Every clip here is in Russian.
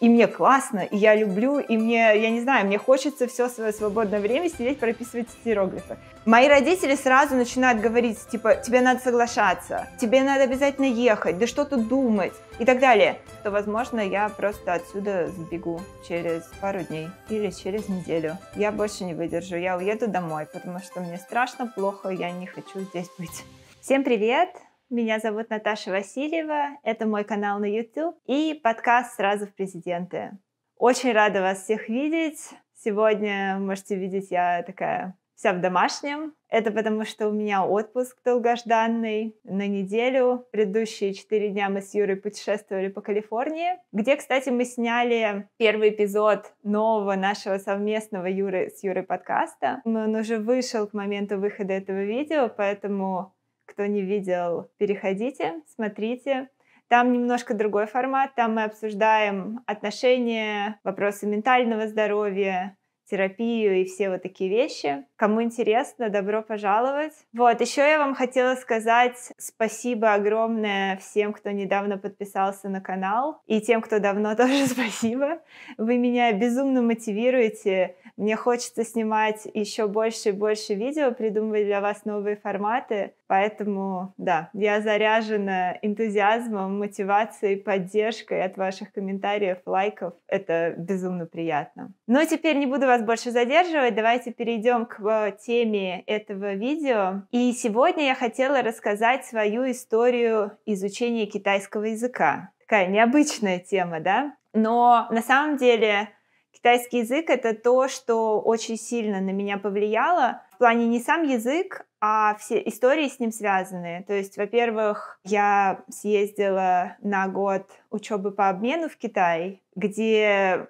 и мне классно, и я люблю, и мне, я не знаю, мне хочется все свое свободное время сидеть прописывать стеероглифы. Мои родители сразу начинают говорить, типа, тебе надо соглашаться, тебе надо обязательно ехать, да что то думать и так далее, то, возможно, я просто отсюда сбегу через пару дней или через неделю. Я больше не выдержу, я уеду домой, потому что мне страшно плохо, я не хочу здесь быть. Всем привет! Меня зовут Наташа Васильева, это мой канал на YouTube и подкаст «Сразу в президенты». Очень рада вас всех видеть. Сегодня, можете видеть, я такая вся в домашнем. Это потому, что у меня отпуск долгожданный на неделю. Предыдущие четыре дня мы с Юрой путешествовали по Калифорнии, где, кстати, мы сняли первый эпизод нового нашего совместного Юры с Юрой подкаста. Он уже вышел к моменту выхода этого видео, поэтому кто не видел, переходите, смотрите. Там немножко другой формат, там мы обсуждаем отношения, вопросы ментального здоровья, терапию и все вот такие вещи. Кому интересно, добро пожаловать. Вот, еще я вам хотела сказать спасибо огромное всем, кто недавно подписался на канал, и тем, кто давно тоже спасибо. Вы меня безумно мотивируете. Мне хочется снимать еще больше и больше видео, придумывать для вас новые форматы. Поэтому, да, я заряжена энтузиазмом, мотивацией, поддержкой от ваших комментариев, лайков. Это безумно приятно. Но ну, а теперь не буду вас больше задерживать. Давайте перейдем к теме этого видео. И сегодня я хотела рассказать свою историю изучения китайского языка. Такая необычная тема, да? Но на самом деле китайский язык — это то, что очень сильно на меня повлияло. В плане не сам язык, а все истории с ним связаны. То есть, во-первых, я съездила на год учебы по обмену в Китай, где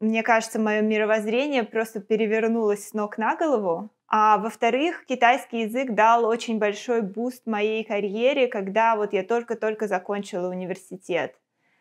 мне кажется, мое мировоззрение просто перевернулось с ног на голову. А во-вторых, китайский язык дал очень большой буст моей карьере, когда вот я только-только закончила университет.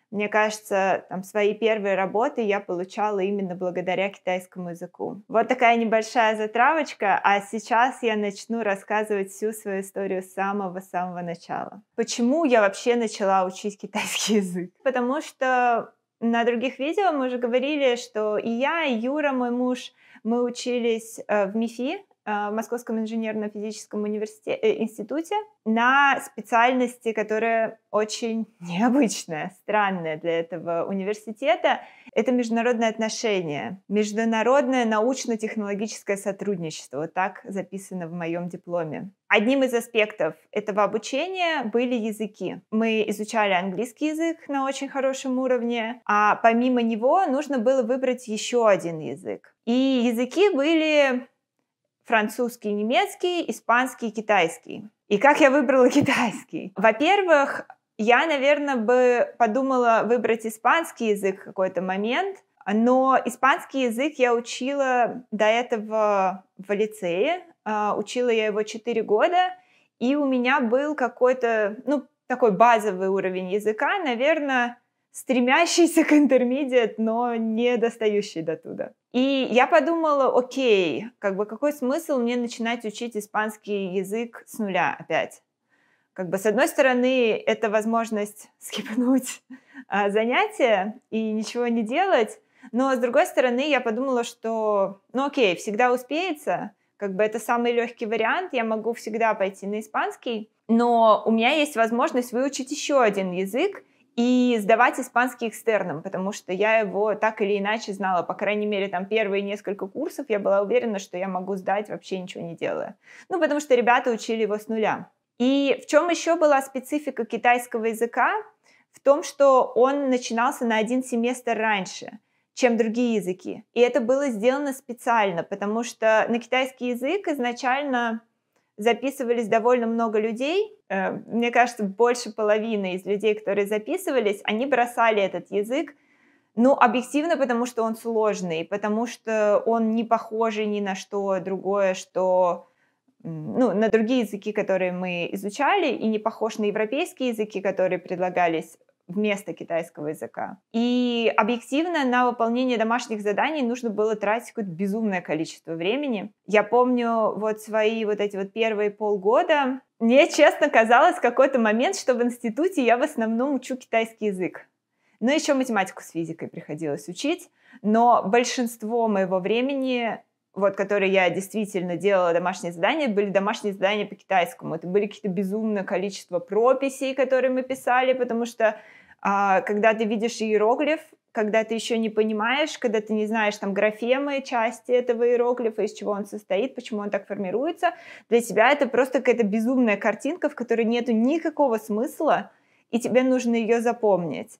Мне кажется, там свои первые работы я получала именно благодаря китайскому языку. Вот такая небольшая затравочка, а сейчас я начну рассказывать всю свою историю с самого-самого начала. Почему я вообще начала учить китайский язык? Потому что на других видео мы уже говорили, что и я, и Юра, мой муж, мы учились э, в МИФИ, э, в Московском инженерно-физическом университете, э, институте на специальности, которая очень необычная, странная для этого университета. Это международные отношения, международное научно-технологическое сотрудничество. Вот так записано в моем дипломе. Одним из аспектов этого обучения были языки. Мы изучали английский язык на очень хорошем уровне, а помимо него нужно было выбрать еще один язык. И языки были французский, немецкий, испанский, китайский. И как я выбрала китайский? Во-первых, я, наверное, бы подумала выбрать испанский язык в какой-то момент, но испанский язык я учила до этого в лицее, а, учила я его 4 года, и у меня был какой-то, ну, такой базовый уровень языка, наверное, стремящийся к интермедиат, но не достающий до туда. И я подумала, окей, как бы какой смысл мне начинать учить испанский язык с нуля опять? Как бы с одной стороны, это возможность скипнуть а, занятия и ничего не делать, но с другой стороны, я подумала, что, ну окей, всегда успеется, как бы это самый легкий вариант, я могу всегда пойти на испанский, но у меня есть возможность выучить еще один язык и сдавать испанский экстерном, потому что я его так или иначе знала, по крайней мере, там первые несколько курсов я была уверена, что я могу сдать вообще ничего не делая. Ну, потому что ребята учили его с нуля. И в чем еще была специфика китайского языка? В том, что он начинался на один семестр раньше – чем другие языки. И это было сделано специально, потому что на китайский язык изначально записывались довольно много людей. Э, мне кажется, больше половины из людей, которые записывались, они бросали этот язык, ну, объективно, потому что он сложный, потому что он не похожий ни на что другое, что ну, на другие языки, которые мы изучали, и не похож на европейские языки, которые предлагались вместо китайского языка. И объективно на выполнение домашних заданий нужно было тратить какое-то безумное количество времени. Я помню вот свои вот эти вот первые полгода. Мне, честно, казалось какой-то момент, что в институте я в основном учу китайский язык. Но еще математику с физикой приходилось учить. Но большинство моего времени вот, которые я действительно делала домашние задания, были домашние задания по китайскому. Это были какие-то безумное количество прописей, которые мы писали, потому что а, когда ты видишь иероглиф, когда ты еще не понимаешь, когда ты не знаешь там графемы, части этого иероглифа, из чего он состоит, почему он так формируется, для тебя это просто какая-то безумная картинка, в которой нету никакого смысла, и тебе нужно ее запомнить.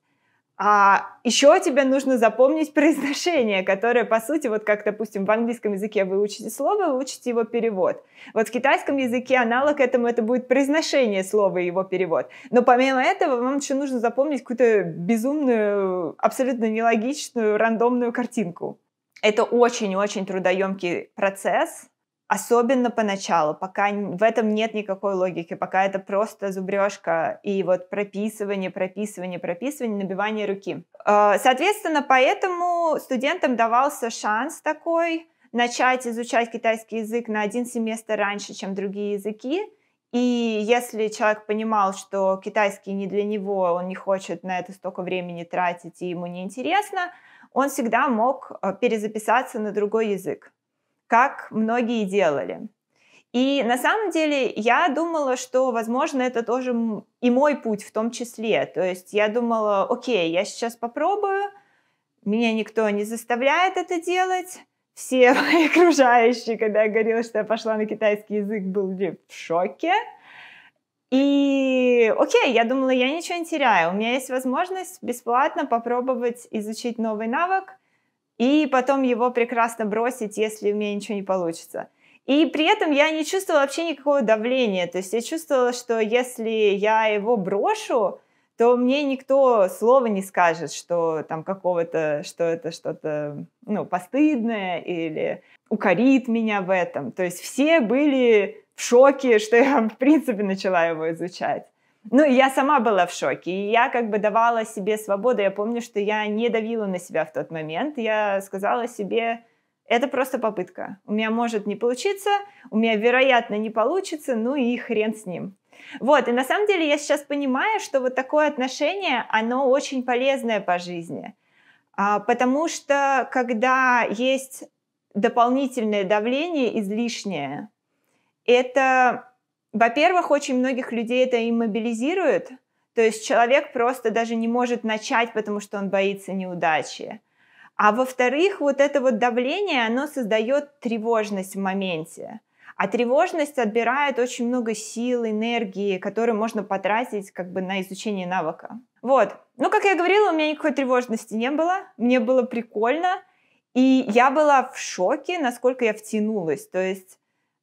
А еще тебе нужно запомнить произношение, которое, по сути, вот как, допустим, в английском языке вы учите слово, вы учите его перевод. Вот в китайском языке аналог этому это будет произношение слова и его перевод. Но помимо этого вам еще нужно запомнить какую-то безумную, абсолютно нелогичную, рандомную картинку. Это очень-очень трудоемкий процесс, Особенно поначалу, пока в этом нет никакой логики, пока это просто зубрежка и вот прописывание, прописывание, прописывание, набивание руки. А, соответственно, поэтому студентам давался шанс такой начать изучать китайский язык на один семестр раньше, чем другие языки. И если человек понимал, что китайский не для него, он не хочет на это столько времени тратить и ему неинтересно, он всегда мог а, перезаписаться на другой язык как многие делали. И на самом деле я думала, что, возможно, это тоже и мой путь в том числе. То есть я думала, окей, я сейчас попробую, меня никто не заставляет это делать. Все мои окружающие, когда я говорила, что я пошла на китайский язык, были в шоке. И окей, я думала, я ничего не теряю. У меня есть возможность бесплатно попробовать изучить новый навык – и потом его прекрасно бросить, если у меня ничего не получится. И при этом я не чувствовала вообще никакого давления. То есть я чувствовала, что если я его брошу, то мне никто слова не скажет, что там какого-то, что это что-то, ну, постыдное или укорит меня в этом. То есть все были в шоке, что я, в принципе, начала его изучать. Ну, я сама была в шоке. И я как бы давала себе свободу. Я помню, что я не давила на себя в тот момент. Я сказала себе, это просто попытка. У меня может не получиться, у меня, вероятно, не получится, ну и хрен с ним. Вот, и на самом деле я сейчас понимаю, что вот такое отношение, оно очень полезное по жизни. А, потому что когда есть дополнительное давление излишнее, это во-первых, очень многих людей это иммобилизирует, то есть человек просто даже не может начать, потому что он боится неудачи. А во-вторых, вот это вот давление, оно создает тревожность в моменте. А тревожность отбирает очень много сил, энергии, которые можно потратить как бы на изучение навыка. Вот. Ну, как я говорила, у меня никакой тревожности не было. Мне было прикольно. И я была в шоке, насколько я втянулась. То есть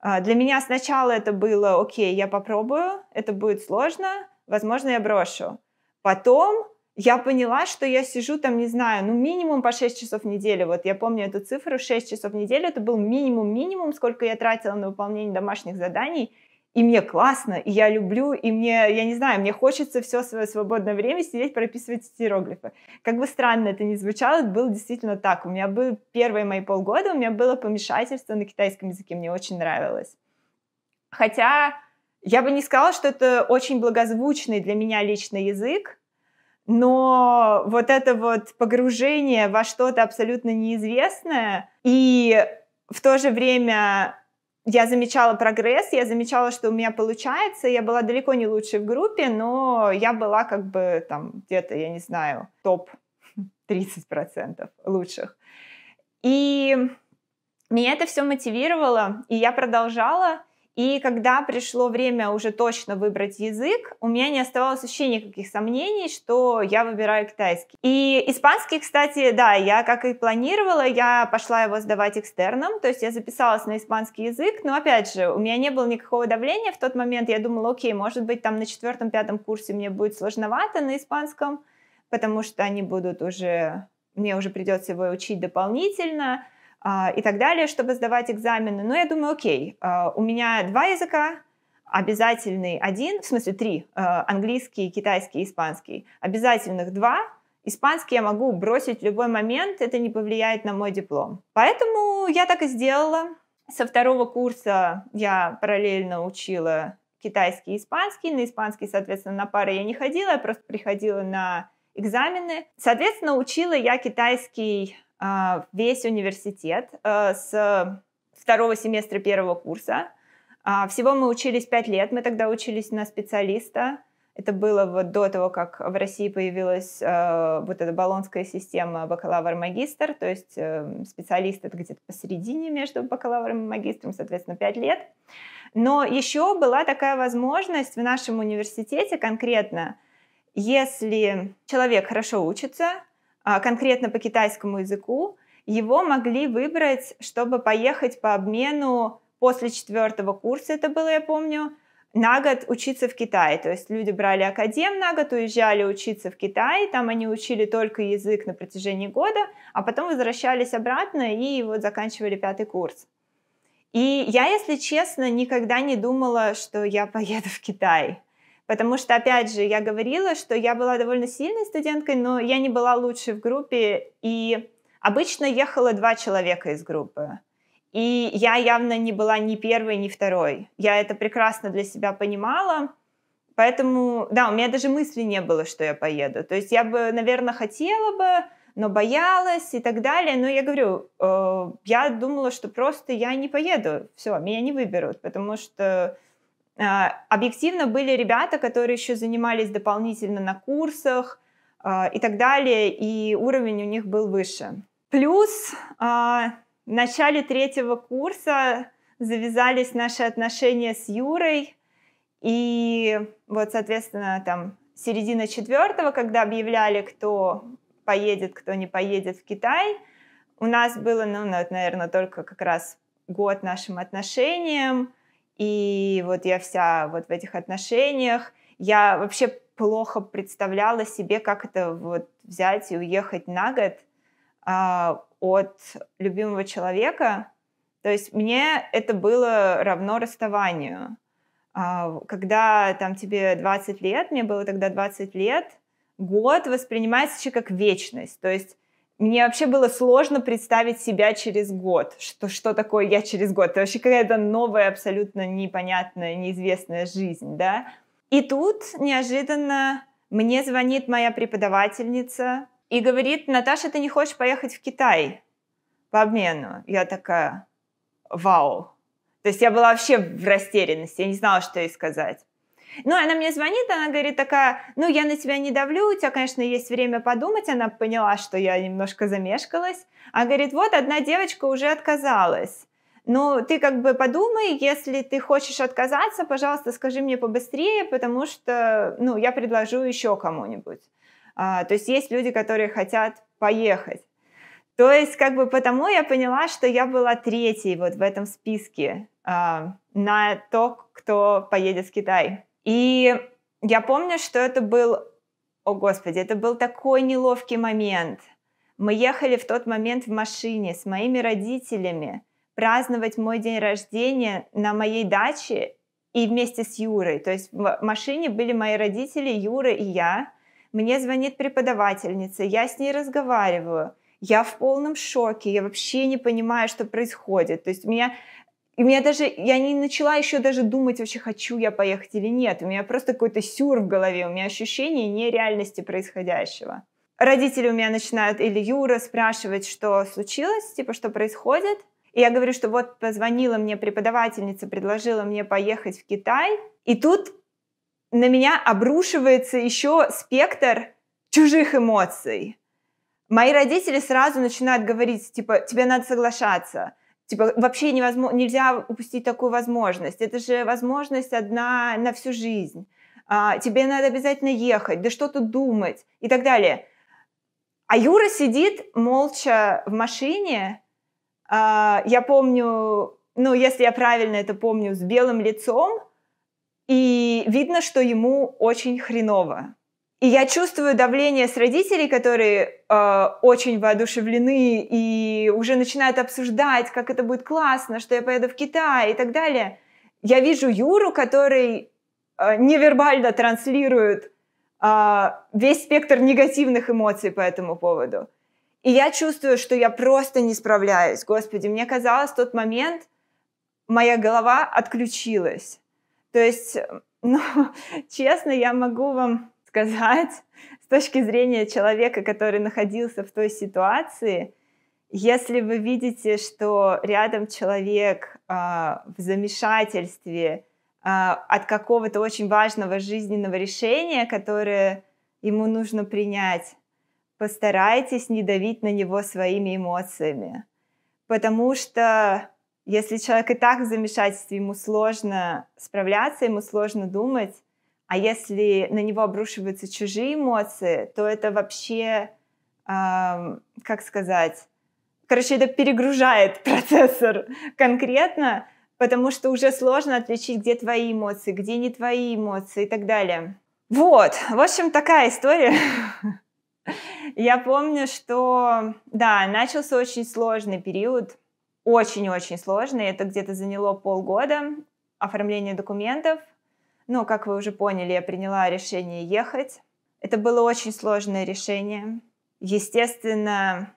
а, для меня сначала это было, окей, я попробую, это будет сложно, возможно, я брошу. Потом я поняла, что я сижу там, не знаю, ну минимум по 6 часов в неделю. Вот я помню эту цифру, 6 часов в неделю, это был минимум-минимум, сколько я тратила на выполнение домашних заданий и мне классно, и я люблю, и мне, я не знаю, мне хочется все свое свободное время сидеть, прописывать иероглифы. Как бы странно это ни звучало, было действительно так. У меня был первые мои полгода, у меня было помешательство на китайском языке, мне очень нравилось. Хотя я бы не сказала, что это очень благозвучный для меня лично язык, но вот это вот погружение во что-то абсолютно неизвестное и в то же время я замечала прогресс, я замечала, что у меня получается. Я была далеко не лучшей в группе, но я была как бы там где-то, я не знаю, топ 30% лучших. И меня это все мотивировало, и я продолжала. И когда пришло время уже точно выбрать язык, у меня не оставалось вообще никаких сомнений, что я выбираю китайский. И испанский, кстати, да, я как и планировала, я пошла его сдавать экстерном, то есть я записалась на испанский язык, но опять же, у меня не было никакого давления в тот момент, я думала, окей, может быть, там на четвертом-пятом курсе мне будет сложновато на испанском, потому что они будут уже, мне уже придется его учить дополнительно, а, и так далее, чтобы сдавать экзамены. Но я думаю, окей, а, у меня два языка, обязательный один, в смысле три, а, английский, китайский, испанский, обязательных два, Испанский я могу бросить в любой момент, это не повлияет на мой диплом. Поэтому я так и сделала. Со второго курса я параллельно учила китайский и испанский. На испанский, соответственно, на пары я не ходила, я просто приходила на экзамены. Соответственно, учила я китайский а, весь университет э, с второго семестра первого курса. А, всего мы учились пять лет, мы тогда учились на специалиста. Это было вот до того, как в России появилась э, вот эта баллонская система бакалавр-магистр, то есть э, специалист это где-то посередине между бакалавром и магистром, соответственно, 5 лет. Но еще была такая возможность в нашем университете конкретно, если человек хорошо учится, а, конкретно по китайскому языку, его могли выбрать, чтобы поехать по обмену после четвертого курса, это было, я помню, на год учиться в Китае. То есть люди брали академ на год, уезжали учиться в Китай, там они учили только язык на протяжении года, а потом возвращались обратно и вот заканчивали пятый курс. И я, если честно, никогда не думала, что я поеду в Китай. Потому что, опять же, я говорила, что я была довольно сильной студенткой, но я не была лучшей в группе. И обычно ехало два человека из группы. И я явно не была ни первой, ни второй. Я это прекрасно для себя понимала. Поэтому, да, у меня даже мысли не было, что я поеду. То есть я бы, наверное, хотела бы, но боялась и так далее. Но я говорю, э, я думала, что просто я не поеду. Все, меня не выберут, потому что Э, объективно были ребята, которые еще занимались дополнительно на курсах э, и так далее, и уровень у них был выше. Плюс э, в начале третьего курса завязались наши отношения с Юрой, и вот, соответственно, там середина четвертого, когда объявляли, кто поедет, кто не поедет в Китай, у нас было, ну, наверное, только как раз год нашим отношениям, и вот я вся вот в этих отношениях. Я вообще плохо представляла себе, как это вот взять и уехать на год а, от любимого человека. То есть мне это было равно расставанию. А, когда там тебе 20 лет, мне было тогда 20 лет, год воспринимается еще как вечность. То есть мне вообще было сложно представить себя через год. Что, что такое я через год? Это вообще какая-то новая, абсолютно непонятная, неизвестная жизнь, да? И тут неожиданно мне звонит моя преподавательница и говорит, Наташа, ты не хочешь поехать в Китай по обмену? Я такая, вау. То есть я была вообще в растерянности, я не знала, что ей сказать. Ну, она мне звонит, она говорит такая, ну, я на тебя не давлю, у тебя, конечно, есть время подумать. Она поняла, что я немножко замешкалась. а говорит, вот одна девочка уже отказалась. Ну, ты как бы подумай, если ты хочешь отказаться, пожалуйста, скажи мне побыстрее, потому что, ну, я предложу еще кому-нибудь. А, то есть есть люди, которые хотят поехать. То есть как бы потому я поняла, что я была третьей вот в этом списке а, на то, кто поедет в Китай. И я помню, что это был, о господи, это был такой неловкий момент. Мы ехали в тот момент в машине с моими родителями праздновать мой день рождения на моей даче и вместе с Юрой. То есть в машине были мои родители, Юра и я. Мне звонит преподавательница, я с ней разговариваю. Я в полном шоке, я вообще не понимаю, что происходит. То есть у меня и меня даже, я не начала еще даже думать вообще, хочу я поехать или нет. У меня просто какой-то сюр в голове, у меня ощущение нереальности происходящего. Родители у меня начинают или Юра спрашивать, что случилось, типа, что происходит. И я говорю, что вот позвонила мне преподавательница, предложила мне поехать в Китай. И тут на меня обрушивается еще спектр чужих эмоций. Мои родители сразу начинают говорить, типа, тебе надо соглашаться – Типа вообще невозможно, нельзя упустить такую возможность. Это же возможность одна на всю жизнь. А, тебе надо обязательно ехать, да что то думать и так далее. А Юра сидит молча в машине. А, я помню, ну если я правильно это помню, с белым лицом. И видно, что ему очень хреново. И я чувствую давление с родителей, которые э, очень воодушевлены и уже начинают обсуждать, как это будет классно, что я поеду в Китай и так далее. Я вижу Юру, который э, невербально транслирует э, весь спектр негативных эмоций по этому поводу. И я чувствую, что я просто не справляюсь. Господи, мне казалось, в тот момент моя голова отключилась. То есть, э, ну, честно, я могу вам сказать, с точки зрения человека, который находился в той ситуации, если вы видите, что рядом человек э, в замешательстве э, от какого-то очень важного жизненного решения, которое ему нужно принять, постарайтесь не давить на него своими эмоциями. Потому что если человек и так в замешательстве, ему сложно справляться, ему сложно думать, а если на него обрушиваются чужие эмоции, то это вообще, эм, как сказать, короче, это перегружает процессор конкретно, потому что уже сложно отличить, где твои эмоции, где не твои эмоции и так далее. Вот, в общем, такая история. Я помню, что, да, начался очень сложный период, очень-очень сложный. Это где-то заняло полгода оформление документов – но, как вы уже поняли, я приняла решение ехать. Это было очень сложное решение. Естественно,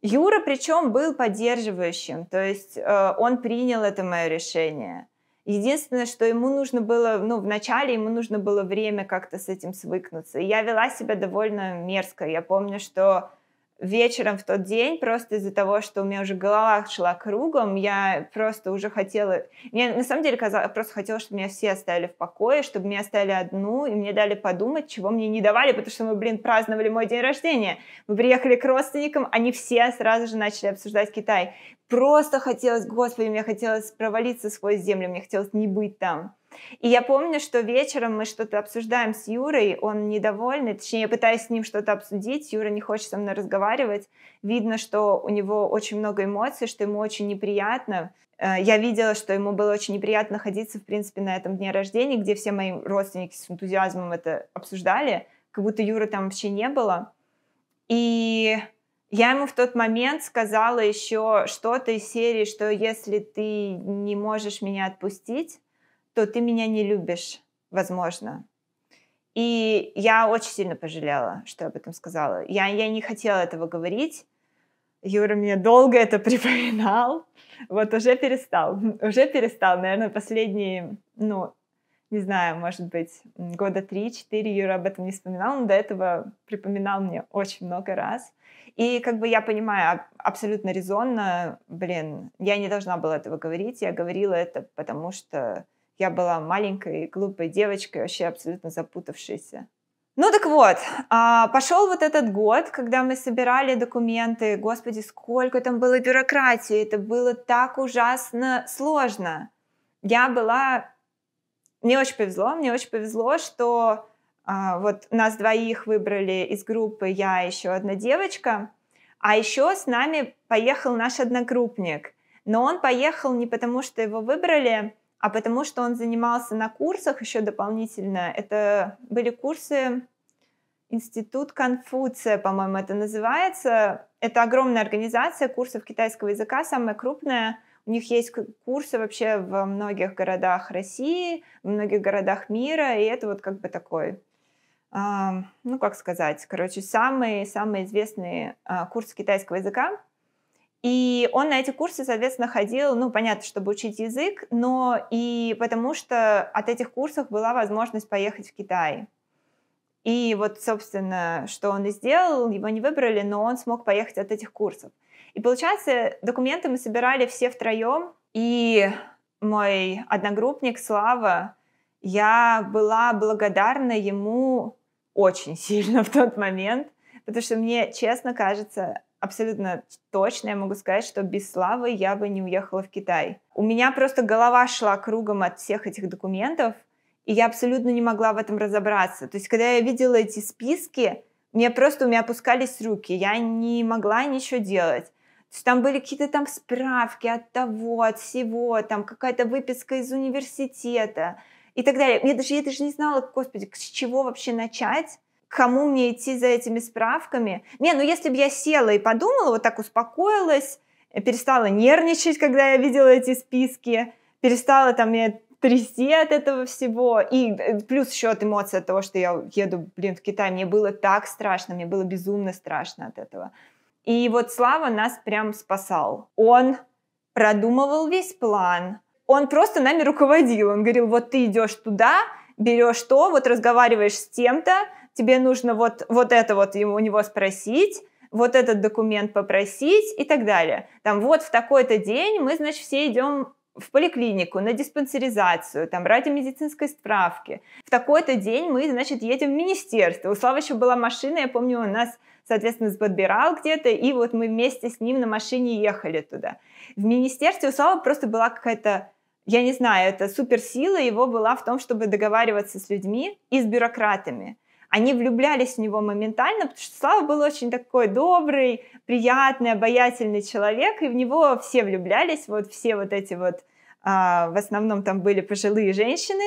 Юра причем был поддерживающим, то есть э, он принял это мое решение. Единственное, что ему нужно было, ну, вначале ему нужно было время как-то с этим свыкнуться. И я вела себя довольно мерзко. Я помню, что вечером в тот день, просто из-за того, что у меня уже голова шла кругом, я просто уже хотела... Мне на самом деле казалось, просто хотела, чтобы меня все оставили в покое, чтобы меня оставили одну, и мне дали подумать, чего мне не давали, потому что мы, блин, праздновали мой день рождения. Мы приехали к родственникам, они все сразу же начали обсуждать Китай. Просто хотелось, господи, мне хотелось провалиться сквозь землю, мне хотелось не быть там. И я помню, что вечером мы что-то обсуждаем с Юрой, он недовольный, точнее, я пытаюсь с ним что-то обсудить, Юра не хочет со мной разговаривать. Видно, что у него очень много эмоций, что ему очень неприятно. Э, я видела, что ему было очень неприятно находиться, в принципе, на этом дне рождения, где все мои родственники с энтузиазмом это обсуждали, как будто Юры там вообще не было. И я ему в тот момент сказала еще что-то из серии, что если ты не можешь меня отпустить, то ты меня не любишь, возможно. И я очень сильно пожалела, что я об этом сказала. Я, я не хотела этого говорить. Юра мне долго это припоминал. Вот уже перестал. Уже перестал. Наверное, последние, ну, не знаю, может быть, года три-четыре Юра об этом не вспоминал, но до этого припоминал мне очень много раз. И как бы я понимаю абсолютно резонно, блин, я не должна была этого говорить, я говорила это, потому что я была маленькой, глупой девочкой, вообще абсолютно запутавшейся. Ну так вот, а, пошел вот этот год, когда мы собирали документы. Господи, сколько там было бюрократии, это было так ужасно сложно. Я была... Мне очень повезло, мне очень повезло, что а, вот нас двоих выбрали из группы, я еще одна девочка, а еще с нами поехал наш одногруппник. Но он поехал не потому, что его выбрали, а потому что он занимался на курсах еще дополнительно. Это были курсы Институт Конфуция, по-моему, это называется. Это огромная организация курсов китайского языка, самая крупная. У них есть курсы вообще во многих городах России, во многих городах мира, и это вот как бы такой, а, ну как сказать, короче, самый-самый известный а, курс китайского языка. И он на эти курсы, соответственно, ходил, ну, понятно, чтобы учить язык, но и потому что от этих курсов была возможность поехать в Китай. И вот, собственно, что он и сделал, его не выбрали, но он смог поехать от этих курсов. И получается, документы мы собирали все втроем, и мой одногруппник Слава, я была благодарна ему очень сильно в тот момент, потому что мне, честно кажется, абсолютно точно я могу сказать, что без Славы я бы не уехала в Китай. У меня просто голова шла кругом от всех этих документов, и я абсолютно не могла в этом разобраться. То есть, когда я видела эти списки, мне просто у меня опускались руки, я не могла ничего делать. То есть там были какие-то там справки от того, от всего, там какая-то выписка из университета и так далее. Я даже, я даже не знала, господи, с чего вообще начать, кому мне идти за этими справками. Не, ну если бы я села и подумала, вот так успокоилась, э, перестала нервничать, когда я видела эти списки, перестала там мне трясти от этого всего. И э, плюс еще от эмоций от того, что я еду, блин, в Китай. Мне было так страшно, мне было безумно страшно от этого. И вот Слава нас прям спасал. Он продумывал весь план. Он просто нами руководил. Он говорил, вот ты идешь туда, берешь то, вот разговариваешь с тем-то, тебе нужно вот, вот это вот ему у него спросить, вот этот документ попросить и так далее. Там вот в такой-то день мы, значит, все идем в поликлинику, на диспансеризацию, там, ради медицинской справки. В такой-то день мы, значит, едем в министерство. У Славы еще была машина, я помню, у нас, соответственно, подбирал где-то, и вот мы вместе с ним на машине ехали туда. В министерстве у Славы просто была какая-то я не знаю, это суперсила его была в том, чтобы договариваться с людьми и с бюрократами они влюблялись в него моментально, потому что Слава был очень такой добрый, приятный, обаятельный человек, и в него все влюблялись, вот все вот эти вот, а, в основном там были пожилые женщины,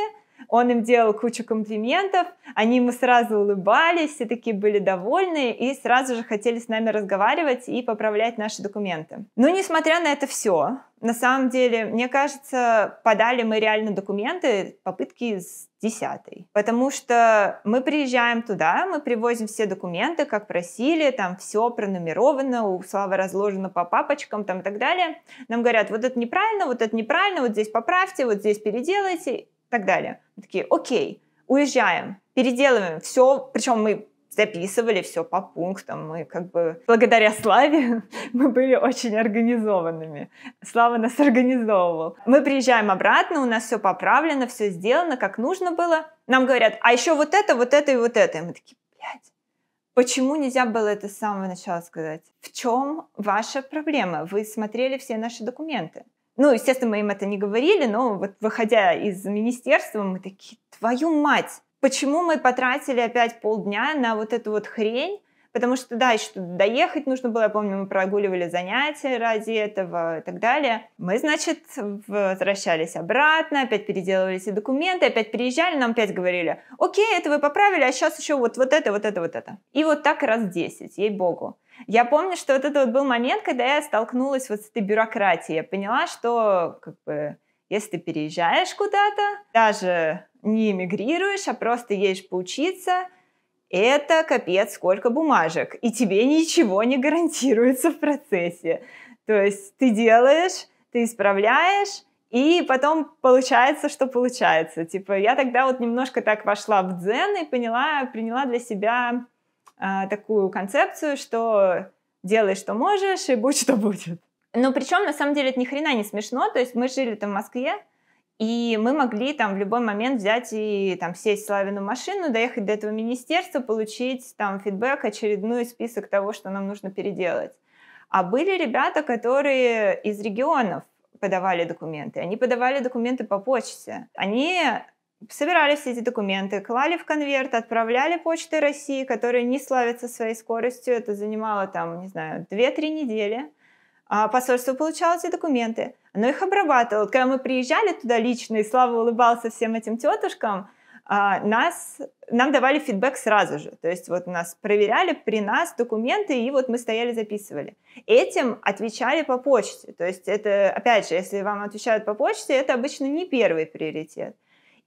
он им делал кучу комплиментов, они ему сразу улыбались, все такие были довольны и сразу же хотели с нами разговаривать и поправлять наши документы. Но несмотря на это все, на самом деле, мне кажется, подали мы реально документы, попытки с десятой. Потому что мы приезжаем туда, мы привозим все документы, как просили, там все пронумеровано, у Славы разложено по папочкам там и так далее. Нам говорят, вот это неправильно, вот это неправильно, вот здесь поправьте, вот здесь переделайте так далее. Мы такие, окей, уезжаем, переделываем все, причем мы записывали все по пунктам. Мы как бы благодаря Славе мы были очень организованными. Слава нас организовывал. Мы приезжаем обратно, у нас все поправлено, все сделано, как нужно было. Нам говорят, а еще вот это, вот это и вот это. И мы такие, блядь, почему нельзя было это с самого начала сказать? В чем ваша проблема? Вы смотрели все наши документы. Ну, естественно, мы им это не говорили, но вот выходя из министерства, мы такие, твою мать, почему мы потратили опять полдня на вот эту вот хрень, потому что, да, еще доехать нужно было, я помню, мы прогуливали занятия ради этого и так далее. Мы, значит, возвращались обратно, опять переделывали все документы, опять приезжали, нам опять говорили, окей, это вы поправили, а сейчас еще вот, вот это, вот это, вот это. И вот так раз десять, ей-богу. Я помню, что вот это вот был момент, когда я столкнулась вот с этой бюрократией. Я поняла, что как бы, если ты переезжаешь куда-то, даже не эмигрируешь, а просто едешь поучиться, это капец сколько бумажек, и тебе ничего не гарантируется в процессе. То есть ты делаешь, ты исправляешь, и потом получается, что получается. Типа я тогда вот немножко так вошла в дзен и поняла, приняла для себя а, такую концепцию, что делай, что можешь, и будь, что будет. Но ну, причем, на самом деле, это ни хрена не смешно. То есть мы жили там в Москве, и мы могли там в любой момент взять и там сесть в Славину машину, доехать до этого министерства, получить там фидбэк, очередной список того, что нам нужно переделать. А были ребята, которые из регионов подавали документы. Они подавали документы по почте. Они собирали все эти документы, клали в конверт, отправляли почты России, которые не славятся своей скоростью. Это занимало там, не знаю, 2-3 недели. А посольство получало эти документы. Оно их обрабатывало. Когда мы приезжали туда лично, и Слава улыбался всем этим тетушкам, а, нас, нам давали фидбэк сразу же. То есть вот нас проверяли при нас документы, и вот мы стояли, записывали. Этим отвечали по почте. То есть это, опять же, если вам отвечают по почте, это обычно не первый приоритет.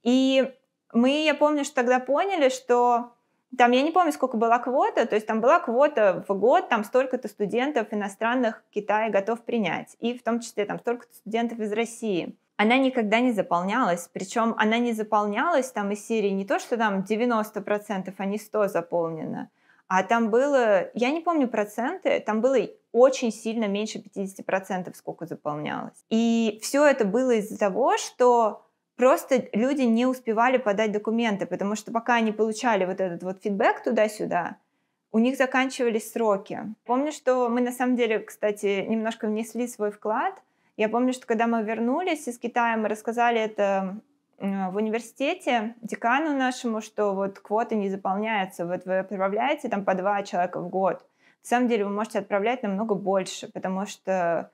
И мы, я помню, что тогда поняли, что там, я не помню, сколько была квота, то есть там была квота в год, там столько-то студентов иностранных Китая готов принять, и в том числе там столько-то студентов из России. Она никогда не заполнялась, причем она не заполнялась там из Сирии не то, что там 90%, а не 100 заполнено, а там было, я не помню проценты, там было очень сильно меньше 50%, сколько заполнялось. И все это было из-за того, что просто люди не успевали подать документы, потому что пока они получали вот этот вот фидбэк туда-сюда, у них заканчивались сроки. Помню, что мы на самом деле, кстати, немножко внесли свой вклад. Я помню, что когда мы вернулись из Китая, мы рассказали это в университете декану нашему, что вот квоты не заполняются, вот вы отправляете там по два человека в год. На самом деле вы можете отправлять намного больше, потому что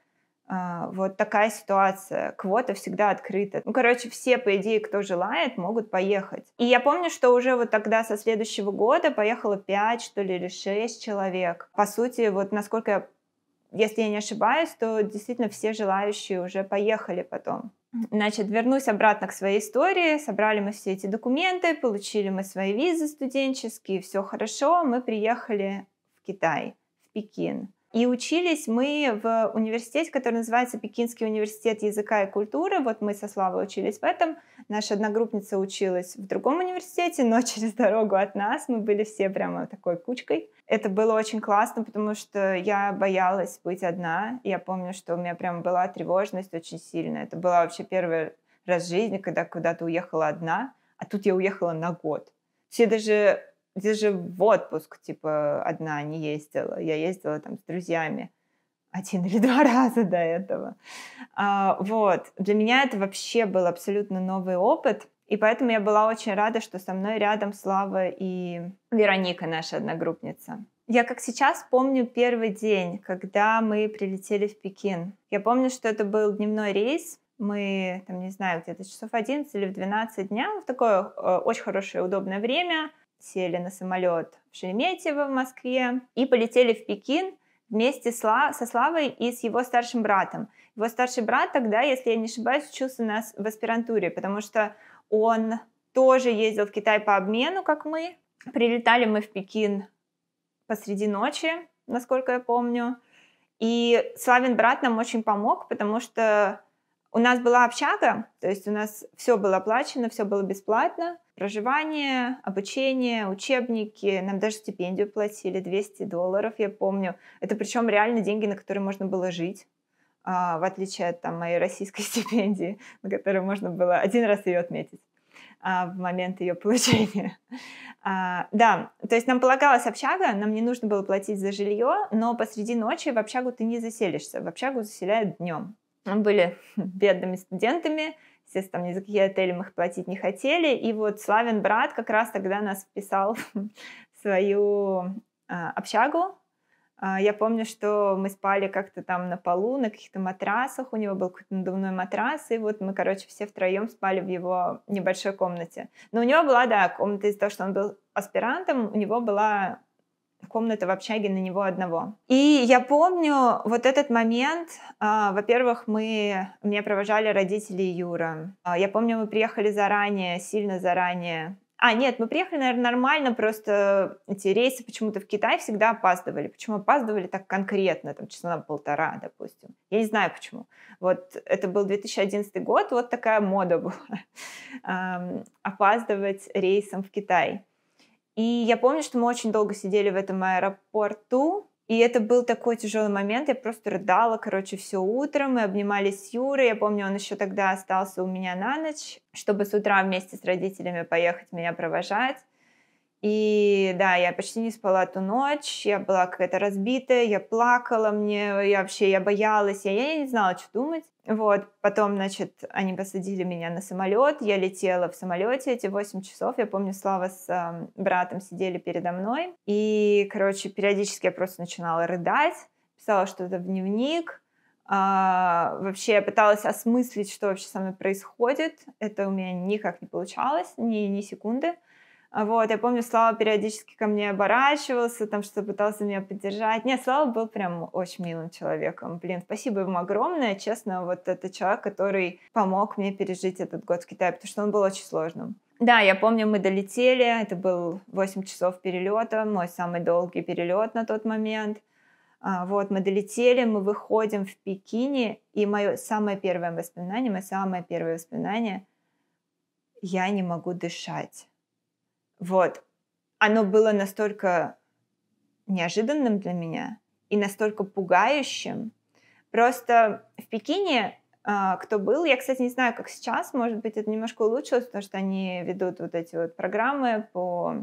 а, вот такая ситуация. Квота всегда открыта. Ну, короче, все, по идее, кто желает, могут поехать. И я помню, что уже вот тогда со следующего года поехало 5, что ли, или 6 человек. По сути, вот насколько я если я не ошибаюсь, то действительно все желающие уже поехали потом. Значит, вернусь обратно к своей истории. Собрали мы все эти документы, получили мы свои визы студенческие, все хорошо. Мы приехали в Китай, в Пекин. И учились мы в университете, который называется Пекинский университет языка и культуры. Вот мы со Славой учились в этом. Наша одногруппница училась в другом университете, но через дорогу от нас. Мы были все прямо такой кучкой. Это было очень классно, потому что я боялась быть одна. Я помню, что у меня прямо была тревожность очень сильная. Это была вообще первый раз в жизни, когда куда-то уехала одна, а тут я уехала на год. Все даже ты же в отпуск, типа, одна не ездила. Я ездила там с друзьями один или два раза до этого. А, вот. Для меня это вообще был абсолютно новый опыт. И поэтому я была очень рада, что со мной рядом Слава и Вероника, наша одногруппница. Я как сейчас помню первый день, когда мы прилетели в Пекин. Я помню, что это был дневной рейс. Мы, там, не знаю, где-то часов 11 или в 12 дня, в такое э, очень хорошее, удобное время, сели на самолет в Шереметьево в Москве и полетели в Пекин вместе со Славой и с его старшим братом. Его старший брат тогда, если я не ошибаюсь, учился у нас в аспирантуре, потому что он тоже ездил в Китай по обмену, как мы. Прилетали мы в Пекин посреди ночи, насколько я помню. И Славин брат нам очень помог, потому что у нас была общага, то есть у нас все было оплачено, все было бесплатно проживание, обучение, учебники. Нам даже стипендию платили 200 долларов, я помню. Это причем реально деньги, на которые можно было жить а, в отличие от там, моей российской стипендии, на которой можно было один раз ее отметить а, в момент ее получения. А, да, то есть нам полагалась общага, нам не нужно было платить за жилье, но посреди ночи в общагу ты не заселишься, в общагу заселяют днем. Мы были бедными студентами, Естественно, ни за какие отели мы их платить не хотели. И вот Славин брат как раз тогда нас вписал свою а, общагу. А, я помню, что мы спали как-то там на полу, на каких-то матрасах. У него был какой-то надувной матрас. И вот мы, короче, все втроем спали в его небольшой комнате. Но у него была, да, комната из-за того, что он был аспирантом, у него была комната в общаге на него одного. И я помню вот этот момент. А, во-первых, мы меня провожали родители Юра. А, я помню, мы приехали заранее, сильно заранее. А, нет, мы приехали, наверное, нормально, просто эти рейсы почему-то в Китай всегда опаздывали. Почему опаздывали так конкретно, там, часа на полтора, допустим. Я не знаю, почему. Вот это был 2011 год, вот такая мода была. Опаздывать рейсом в Китай. И я помню, что мы очень долго сидели в этом аэропорту, и это был такой тяжелый момент, я просто рыдала, короче, все утро, мы обнимались с Юрой, я помню, он еще тогда остался у меня на ночь, чтобы с утра вместе с родителями поехать меня провожать. И да, я почти не спала ту ночь, я была какая-то разбитая, я плакала мне, я вообще, я боялась, я, я не знала, что думать. Вот, потом, значит, они посадили меня на самолет, я летела в самолете эти 8 часов, я помню, Слава с э, братом сидели передо мной, и, короче, периодически я просто начинала рыдать, писала что-то в дневник, а, вообще я пыталась осмыслить, что вообще со мной происходит. Это у меня никак не получалось, ни, ни секунды. А вот, я помню, Слава периодически ко мне оборачивался, там что пытался меня поддержать. Нет, Слава был прям очень милым человеком. Блин, спасибо ему огромное. Честно, вот это человек, который помог мне пережить этот год в Китае, потому что он был очень сложным. Да, я помню, мы долетели, это был 8 часов перелета, мой самый долгий перелет на тот момент. А, вот, мы долетели, мы выходим в Пекине, и мое самое первое воспоминание, мое самое первое воспоминание, я не могу дышать вот. Оно было настолько неожиданным для меня и настолько пугающим. Просто в Пекине а, кто был. Я, кстати, не знаю, как сейчас, может быть, это немножко улучшилось, потому что они ведут вот эти вот программы по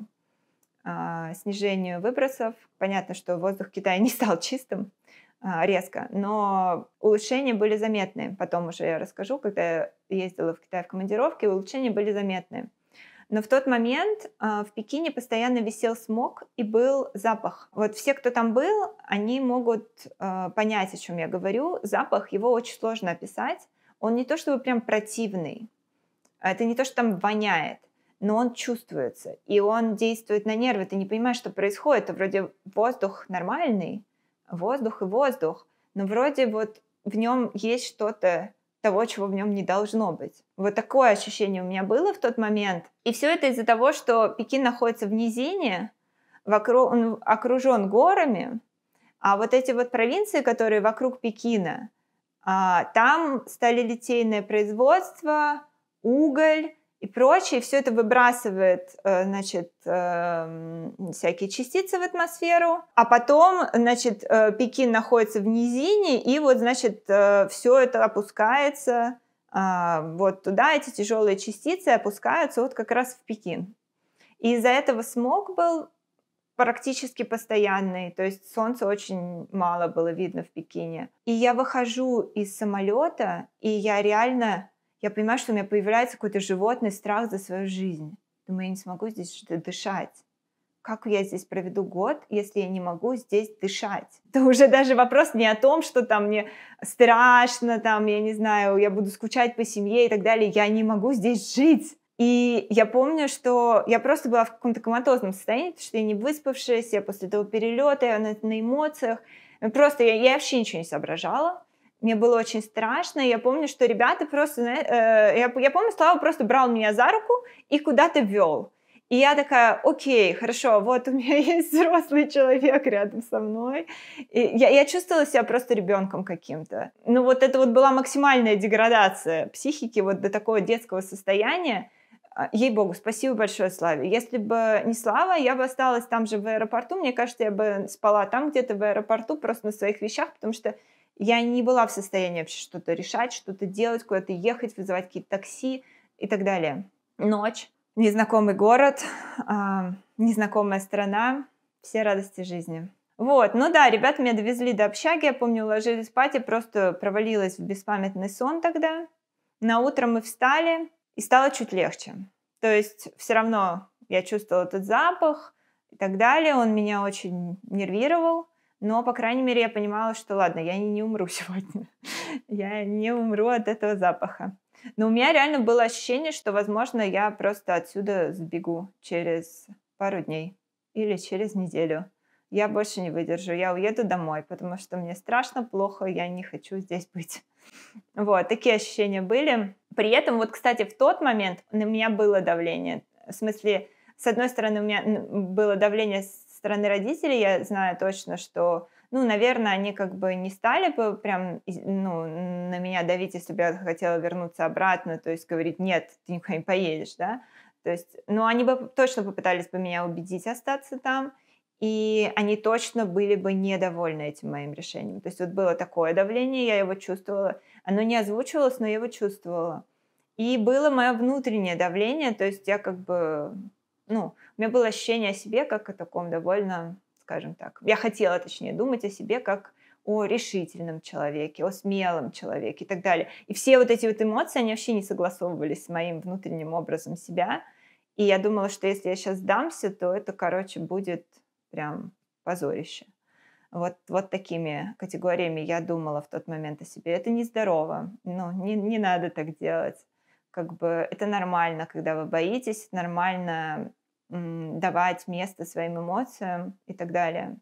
а, снижению выбросов. Понятно, что воздух Китая не стал чистым а, резко, но улучшения были заметны. Потом уже я расскажу, когда я ездила в Китай в командировке, улучшения были заметны. Но в тот момент а, в Пекине постоянно висел смог и был запах. Вот все, кто там был, они могут а, понять, о чем я говорю. Запах, его очень сложно описать. Он не то чтобы прям противный, а это не то, что там воняет, но он чувствуется, и он действует на нервы. Ты не понимаешь, что происходит. Это вроде воздух нормальный, воздух и воздух, но вроде вот в нем есть что-то того, чего в нем не должно быть. Вот такое ощущение у меня было в тот момент. И все это из-за того, что Пекин находится в низине, вокруг, он окружен горами, а вот эти вот провинции, которые вокруг Пекина, а, там стали литейное производство, уголь, и прочее. все это выбрасывает, э, значит, эм, всякие частицы в атмосферу. А потом, значит, э, Пекин находится в низине, и вот, значит, э, все это опускается вот туда, эти тяжелые частицы опускаются вот как раз в Пекин. И из-за этого смог был практически постоянный, то есть солнца очень мало было видно в Пекине. И я выхожу из самолета, и я реально я понимаю, что у меня появляется какой-то животный страх за свою жизнь. Думаю, я не смогу здесь дышать. Как я здесь проведу год, если я не могу здесь дышать? Это уже даже вопрос не о том, что там мне страшно, там, я не знаю, я буду скучать по семье и так далее. Я не могу здесь жить. И я помню, что я просто была в каком-то коматозном состоянии, потому что я не выспавшаяся, после того перелета, я на, на эмоциях. Просто я, я вообще ничего не соображала. Мне было очень страшно. Я помню, что ребята просто... Э, я, я помню, Слава просто брал меня за руку и куда-то вел. И я такая, окей, хорошо, вот у меня есть взрослый человек рядом со мной. И я, я чувствовала себя просто ребенком каким-то. Ну вот это вот была максимальная деградация психики вот до такого детского состояния. А, ей-богу, спасибо большое Славе. Если бы не Слава, я бы осталась там же в аэропорту. Мне кажется, я бы спала там где-то в аэропорту, просто на своих вещах, потому что я не была в состоянии вообще что-то решать, что-то делать, куда-то ехать, вызывать какие-то такси и так далее. Ночь, незнакомый город, э, незнакомая страна, все радости жизни. Вот, ну да, ребят меня довезли до общаги, я помню, уложили спать, я просто провалилась в беспамятный сон тогда. На утро мы встали, и стало чуть легче. То есть все равно я чувствовала этот запах и так далее, он меня очень нервировал. Но, по крайней мере, я понимала, что ладно, я не умру сегодня. я не умру от этого запаха. Но у меня реально было ощущение, что, возможно, я просто отсюда сбегу через пару дней или через неделю. Я больше не выдержу, я уеду домой, потому что мне страшно, плохо, я не хочу здесь быть. Вот, такие ощущения были. При этом, вот, кстати, в тот момент на меня было давление. В смысле, с одной стороны, у меня было давление с со стороны родителей я знаю точно, что, ну, наверное, они как бы не стали бы прям, ну, на меня давить, если бы я хотела вернуться обратно, то есть говорить, нет, ты никуда не поедешь, да, то есть, ну, они бы точно попытались бы меня убедить остаться там, и они точно были бы недовольны этим моим решением. То есть вот было такое давление, я его чувствовала. Оно не озвучивалось, но я его чувствовала. И было мое внутреннее давление, то есть я как бы ну, у меня было ощущение о себе как о таком довольно, скажем так, я хотела, точнее, думать о себе как о решительном человеке, о смелом человеке и так далее. И все вот эти вот эмоции, они вообще не согласовывались с моим внутренним образом себя. И я думала, что если я сейчас сдамся, то это, короче, будет прям позорище. Вот, вот такими категориями я думала в тот момент о себе. Это нездорово, ну, не, не надо так делать. Как бы это нормально, когда вы боитесь, нормально давать место своим эмоциям и так далее.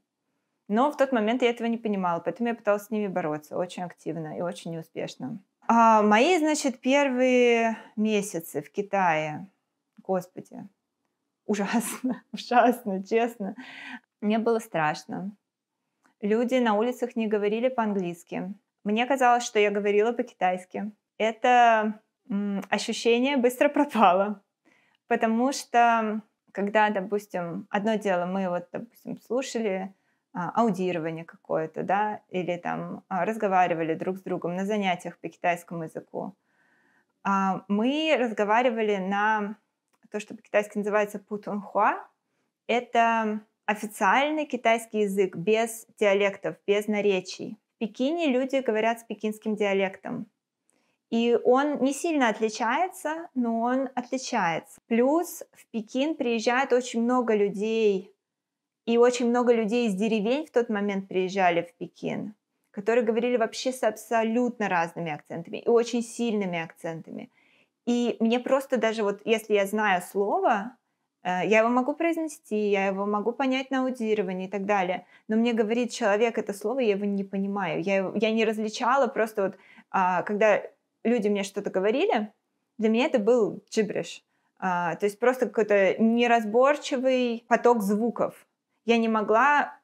Но в тот момент я этого не понимала, поэтому я пыталась с ними бороться очень активно и очень неуспешно. А мои, значит, первые месяцы в Китае, господи, ужасно, ужасно, честно. Мне было страшно. Люди на улицах не говорили по-английски. Мне казалось, что я говорила по-китайски. Это ощущение быстро пропало, потому что когда, допустим, одно дело, мы вот, допустим, слушали а, аудирование какое-то, да, или там а, разговаривали друг с другом на занятиях по китайскому языку. А, мы разговаривали на то, что по-китайски называется путунхуа. Это официальный китайский язык без диалектов, без наречий. В Пекине люди говорят с пекинским диалектом. И он не сильно отличается, но он отличается. Плюс в Пекин приезжает очень много людей, и очень много людей из деревень в тот момент приезжали в Пекин, которые говорили вообще с абсолютно разными акцентами и очень сильными акцентами. И мне просто даже вот, если я знаю слово, э, я его могу произнести, я его могу понять на аудировании и так далее. Но мне говорит человек это слово, я его не понимаю. Я, я не различала просто вот, а, когда люди мне что-то говорили, для меня это был джибриш. А, то есть просто какой-то неразборчивый поток звуков. Я не могла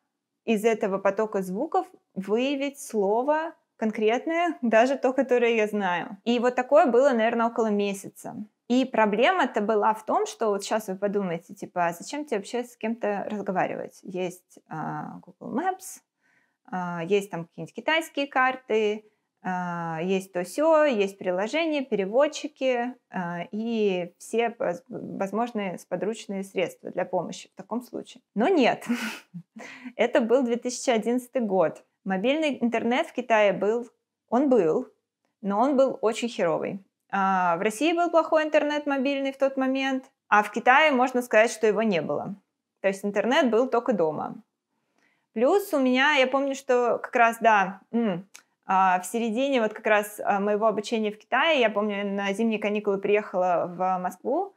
из этого потока звуков выявить слово конкретное, даже то, которое я знаю. И вот такое было, наверное, около месяца. И проблема-то была в том, что вот сейчас вы подумаете, типа, а зачем тебе вообще с кем-то разговаривать? Есть э, Google Maps, э, есть там какие-нибудь китайские карты, а, есть то все, есть приложения, переводчики а, и все возможные сподручные средства для помощи в таком случае. Но нет, это был 2011 год. Мобильный интернет в Китае был, он был, но он был очень херовый. А, в России был плохой интернет мобильный в тот момент, а в Китае можно сказать, что его не было. То есть интернет был только дома. Плюс у меня, я помню, что как раз, да, а, в середине вот как раз а, моего обучения в Китае, я помню, на зимние каникулы приехала в Москву,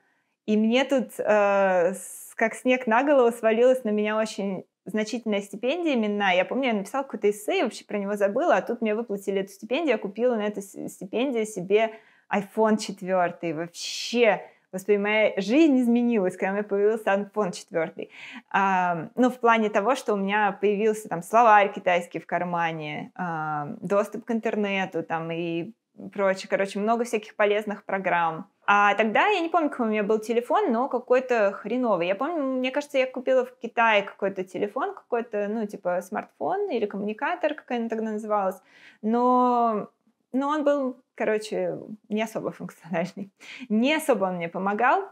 и мне тут э, как снег на голову свалилась на меня очень значительная стипендия именно. Я помню, я написала какой-то эссе, вообще про него забыла, а тут мне выплатили эту стипендию, я купила на эту стипендию себе iPhone 4. Вообще, Просто и моя жизнь изменилась, когда у меня появился Анпон четвертый А, ну, в плане того, что у меня появился там словарь китайский в кармане, а, доступ к интернету там и прочее. Короче, много всяких полезных программ. А тогда я не помню, какой у меня был телефон, но какой-то хреновый. Я помню, мне кажется, я купила в Китае какой-то телефон, какой-то, ну, типа смартфон или коммуникатор, как она тогда называлась. Но, но он был Короче, не особо функциональный. Не особо он мне помогал.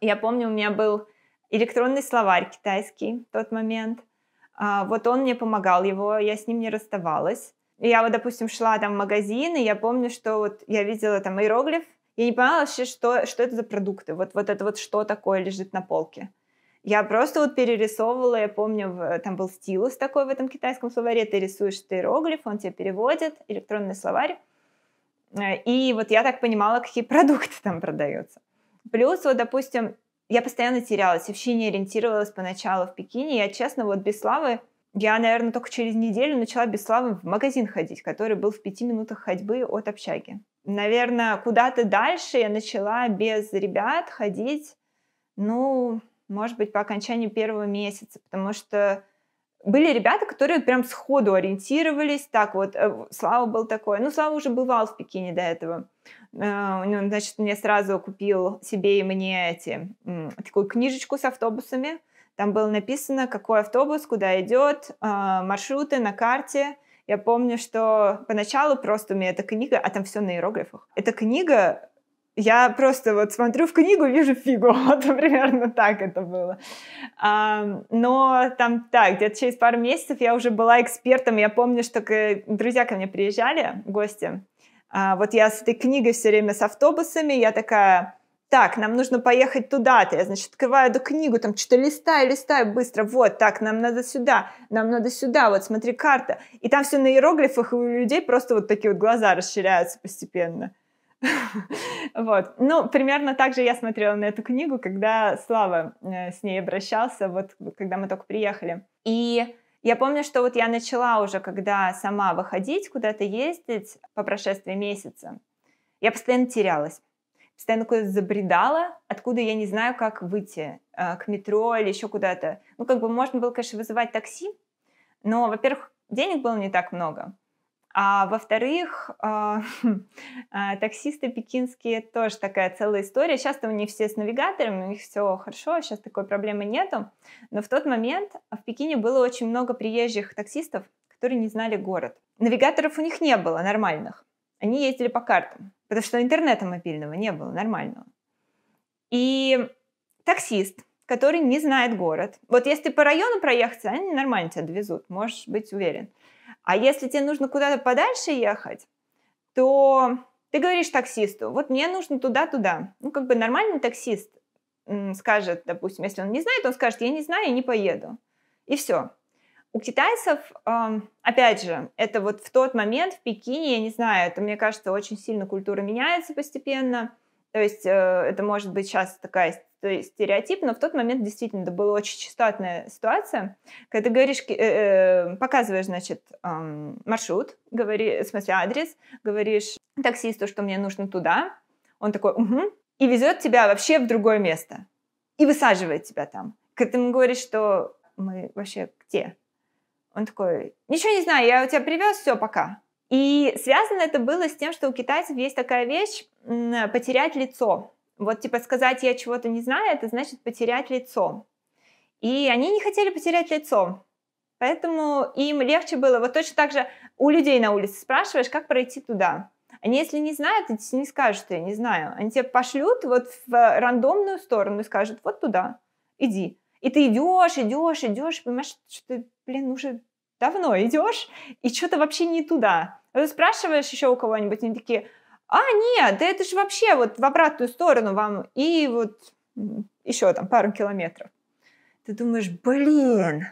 Я помню, у меня был электронный словарь китайский в тот момент. А, вот он мне помогал его, я с ним не расставалась. Я вот, допустим, шла там в магазин, и я помню, что вот я видела там иероглиф, я не понимала вообще, что, что это за продукты, вот, вот это вот что такое лежит на полке. Я просто вот перерисовывала, я помню, там был стилус такой в этом китайском словаре, ты рисуешь ты иероглиф, он тебе переводит, электронный словарь. Э, и вот я так понимала, какие продукты там продаются. Плюс, вот, допустим, я постоянно терялась, вообще не ориентировалась поначалу в Пекине. Я, честно, вот без славы, я, наверное, только через неделю начала без славы в магазин ходить, который был в пяти минутах ходьбы от общаги. Наверное, куда-то дальше я начала без ребят ходить, ну, может быть, по окончанию первого месяца, потому что были ребята, которые прям сходу ориентировались, так вот, э, Слава был такой, ну, Слава уже бывал в Пекине до этого, ну, значит, мне сразу купил себе и мне эти, такую книжечку с автобусами, там было написано, какой автобус, куда идет, э, маршруты на карте, я помню, что поначалу просто у меня эта книга, а там все на иероглифах. Эта книга я просто вот смотрю в книгу, вижу фигу. Вот примерно так это было. А, но там, так, да, где-то через пару месяцев я уже была экспертом. Я помню, что к... друзья ко мне приезжали, гости. А, вот я с этой книгой все время с автобусами. Я такая, так, нам нужно поехать туда-то. Я, значит, открываю эту книгу, там что-то листаю, листаю быстро. Вот, так, нам надо сюда, нам надо сюда, вот смотри, карта. И там все на иероглифах, и у людей просто вот такие вот глаза расширяются постепенно. Вот. Ну, примерно так же я смотрела на эту книгу, когда Слава э, с ней обращался, вот когда мы только приехали. И я помню, что вот я начала уже, когда сама выходить, куда-то ездить по прошествии месяца, я постоянно терялась. Постоянно куда-то забредала, откуда я не знаю, как выйти, э, к метро или еще куда-то. Ну, как бы можно было, конечно, вызывать такси, но, во-первых, денег было не так много. А, во-вторых, а, а, таксисты пекинские тоже такая целая история. Сейчас-то у них все с навигаторами, у них все хорошо, сейчас а такой проблемы нету. Но в тот момент в Пекине было очень много приезжих таксистов, которые не знали город. Навигаторов у них не было нормальных. Они ездили по картам, потому что интернета мобильного не было нормального. И таксист, который не знает город. Вот если по району проехаться, они нормально тебя довезут, можешь быть уверен. А если тебе нужно куда-то подальше ехать, то ты говоришь таксисту, вот мне нужно туда-туда. Ну, как бы нормальный таксист скажет, допустим, если он не знает, он скажет, я не знаю, я не поеду. И все. У китайцев, эм, опять же, это вот в тот момент в Пекине, я не знаю, это, мне кажется, очень сильно культура меняется постепенно. То есть э, это может быть сейчас такая то э, есть стереотип, но в тот момент действительно это была очень частотная ситуация. Когда ты говоришь, э, э, э показываешь, значит, э, маршрут, говори, э, в смысле адрес, говоришь таксисту, что мне нужно туда, он такой, угу, и везет тебя вообще в другое место, и высаживает тебя там. Когда ты ему говоришь, что мы вообще где? Он такой, ничего не знаю, я у тебя привез, все, пока. И связано это было с тем, что у китайцев есть такая вещь, потерять лицо. Вот типа сказать я чего-то не знаю, это значит потерять лицо. И они не хотели потерять лицо. Поэтому им легче было. Вот точно так же у людей на улице спрашиваешь, как пройти туда. Они, если не знают, они не скажут, что я не знаю. Они тебя пошлют вот в рандомную сторону и скажут, вот туда, иди. И ты идешь, идешь, идешь, понимаешь, что ты, блин, уже давно идешь, и что-то вообще не туда. Ты спрашиваешь еще у кого-нибудь, они такие, а нет, да это же вообще вот в обратную сторону вам и вот еще там пару километров. Ты думаешь, блин,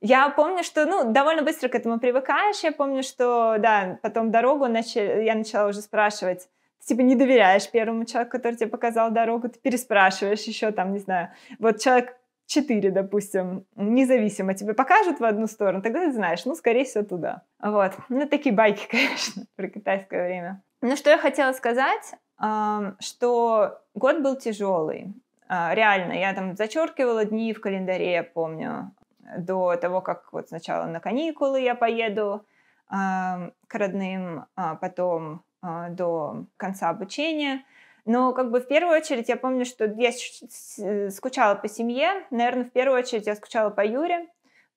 я помню, что, ну, довольно быстро к этому привыкаешь. Я помню, что, да, потом дорогу начали, я начала уже спрашивать. Ты, типа, не доверяешь первому человеку, который тебе показал дорогу, ты переспрашиваешь еще там, не знаю. Вот человек четыре, допустим, независимо тебе покажут в одну сторону, тогда ты знаешь, ну, скорее всего, туда. Вот. Ну, такие байки, конечно, про китайское время. Ну, что я хотела сказать, что год был тяжелый. А, реально, я там зачеркивала дни в календаре, я помню, до того, как вот сначала на каникулы я поеду к родным, а потом а, до конца обучения. Но как бы в первую очередь я помню, что я э, скучала по семье. Наверное, в первую очередь я скучала по Юре,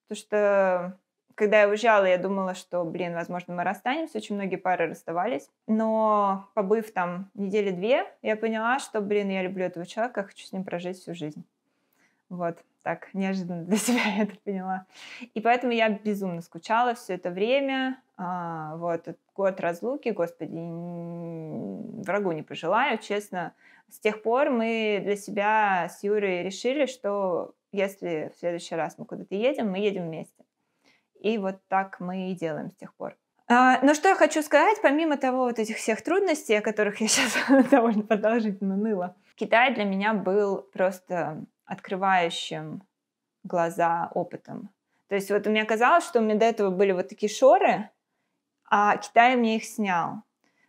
потому что когда я уезжала, я думала, что, блин, возможно, мы расстанемся. Очень многие пары расставались. Но побыв там недели две, я поняла, что, блин, я люблю этого человека, хочу с ним прожить всю жизнь. Вот так неожиданно для себя я это поняла. И поэтому я безумно скучала все это время. А, вот год разлуки, господи, врагу не пожелаю, честно. С тех пор мы для себя с Юрой решили, что если в следующий раз мы куда-то едем, мы едем вместе. И вот так мы и делаем с тех пор. А, но что я хочу сказать, помимо того вот этих всех трудностей, о которых я сейчас довольно продолжительно ныла, Китай для меня был просто открывающим глаза опытом. То есть вот мне казалось, что у меня до этого были вот такие шоры, а Китай мне их снял.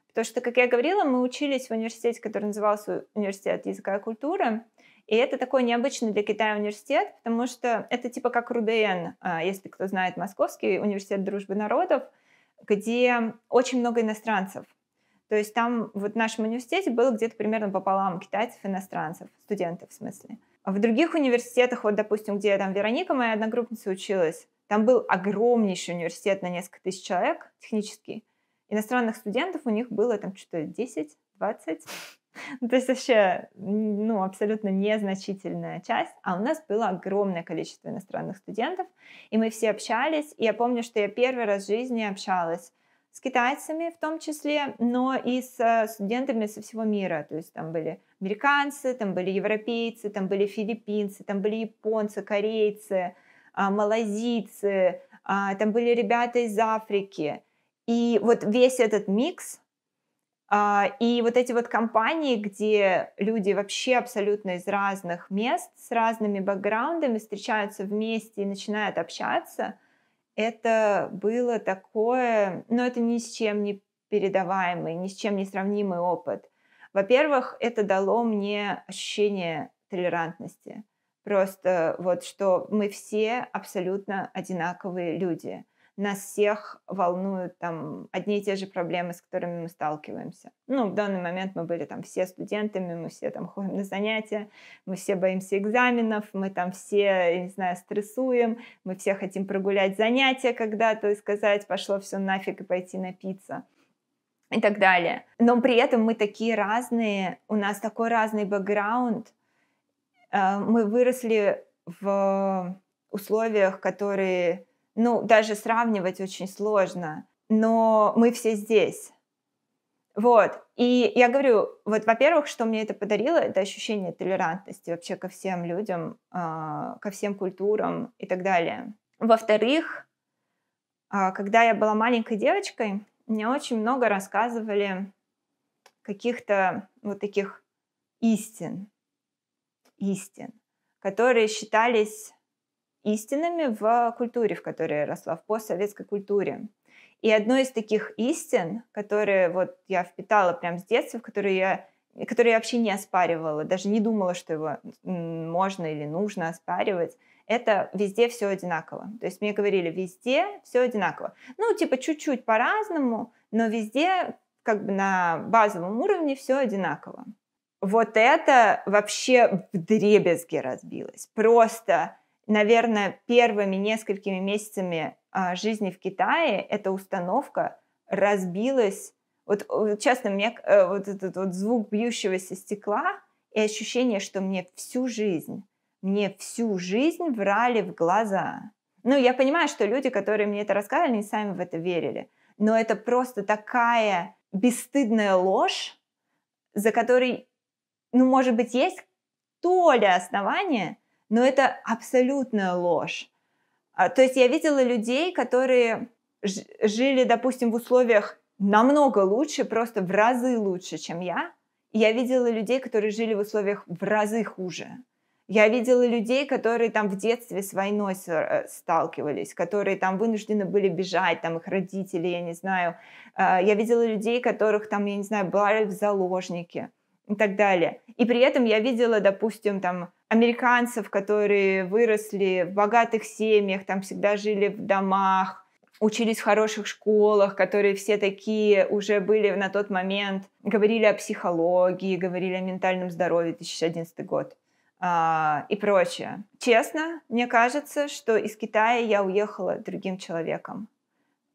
Потому что, как я говорила, мы учились в университете, который назывался Университет языка и культуры. И это такой необычный для Китая университет, потому что это типа как РУДН, а, если кто знает, Московский университет дружбы народов, где очень много иностранцев. То есть там вот в нашем университете было где-то примерно пополам китайцев и иностранцев, студентов в смысле. А в других университетах, вот, допустим, где там Вероника, моя одногруппница, училась, там был огромнейший университет на несколько тысяч человек, технический. Иностранных студентов у них было там что-то 10-20. То есть вообще, ну, абсолютно незначительная часть. А у нас было огромное количество иностранных студентов, и мы все общались. И я помню, что я первый раз в жизни общалась с китайцами в том числе, но и с э, студентами со всего мира. То есть там были американцы, там были европейцы, там были филиппинцы, там были японцы, корейцы, а, малазийцы, а, там были ребята из Африки. И вот весь этот микс, а, и вот эти вот компании, где люди вообще абсолютно из разных мест, с разными бэкграундами встречаются вместе и начинают общаться, это было такое, но это ни с чем не передаваемый, ни с чем не сравнимый опыт. Во-первых, это дало мне ощущение толерантности. Просто вот, что мы все абсолютно одинаковые люди – нас всех волнуют там одни и те же проблемы, с которыми мы сталкиваемся. Ну, в данный момент мы были там все студентами, мы все там ходим на занятия, мы все боимся экзаменов, мы там все, я не знаю, стрессуем, мы все хотим прогулять занятия когда-то и сказать, пошло все нафиг и пойти напиться и так далее. Но при этом мы такие разные, у нас такой разный бэкграунд, э, мы выросли в условиях, которые ну, даже сравнивать очень сложно, но мы все здесь. Вот. И я говорю, вот, во-первых, что мне это подарило, это ощущение толерантности вообще ко всем людям, а, ко всем культурам и так далее. Во-вторых, а, когда я была маленькой девочкой, мне очень много рассказывали каких-то вот таких истин, истин, которые считались истинами в культуре, в которой я росла, в постсоветской культуре. И одной из таких истин, которые вот я впитала прям с детства, в которые я которые я вообще не оспаривала, даже не думала, что его можно или нужно оспаривать, это везде все одинаково. То есть мне говорили, везде все одинаково. Ну, типа чуть-чуть по-разному, но везде как бы на базовом уровне все одинаково. Вот это вообще в дребезге разбилось. Просто наверное, первыми несколькими месяцами а, жизни в Китае эта установка разбилась. Вот, э, честно, мне э, вот этот вот звук бьющегося стекла и ощущение, что мне всю жизнь, мне всю жизнь врали в глаза. Ну, я понимаю, что люди, которые мне это рассказывали, они сами в это верили. Но это просто такая бесстыдная ложь, за которой, ну, может быть, есть то ли основание, но это абсолютная ложь. А, то есть я видела людей, которые жили, допустим, в условиях намного лучше, просто в разы лучше, чем я. Я видела людей, которые жили в условиях в разы хуже. Я видела людей, которые там в детстве с войной э, сталкивались, которые там вынуждены были бежать, там их родители, я не знаю. А, я видела людей, которых там, я не знаю, брали в заложники и так далее. И при этом я видела, допустим, там американцев, которые выросли в богатых семьях, там всегда жили в домах, учились в хороших школах, которые все такие уже были на тот момент, говорили о психологии, говорили о ментальном здоровье, 2011 год а, и прочее. Честно, мне кажется, что из Китая я уехала другим человеком.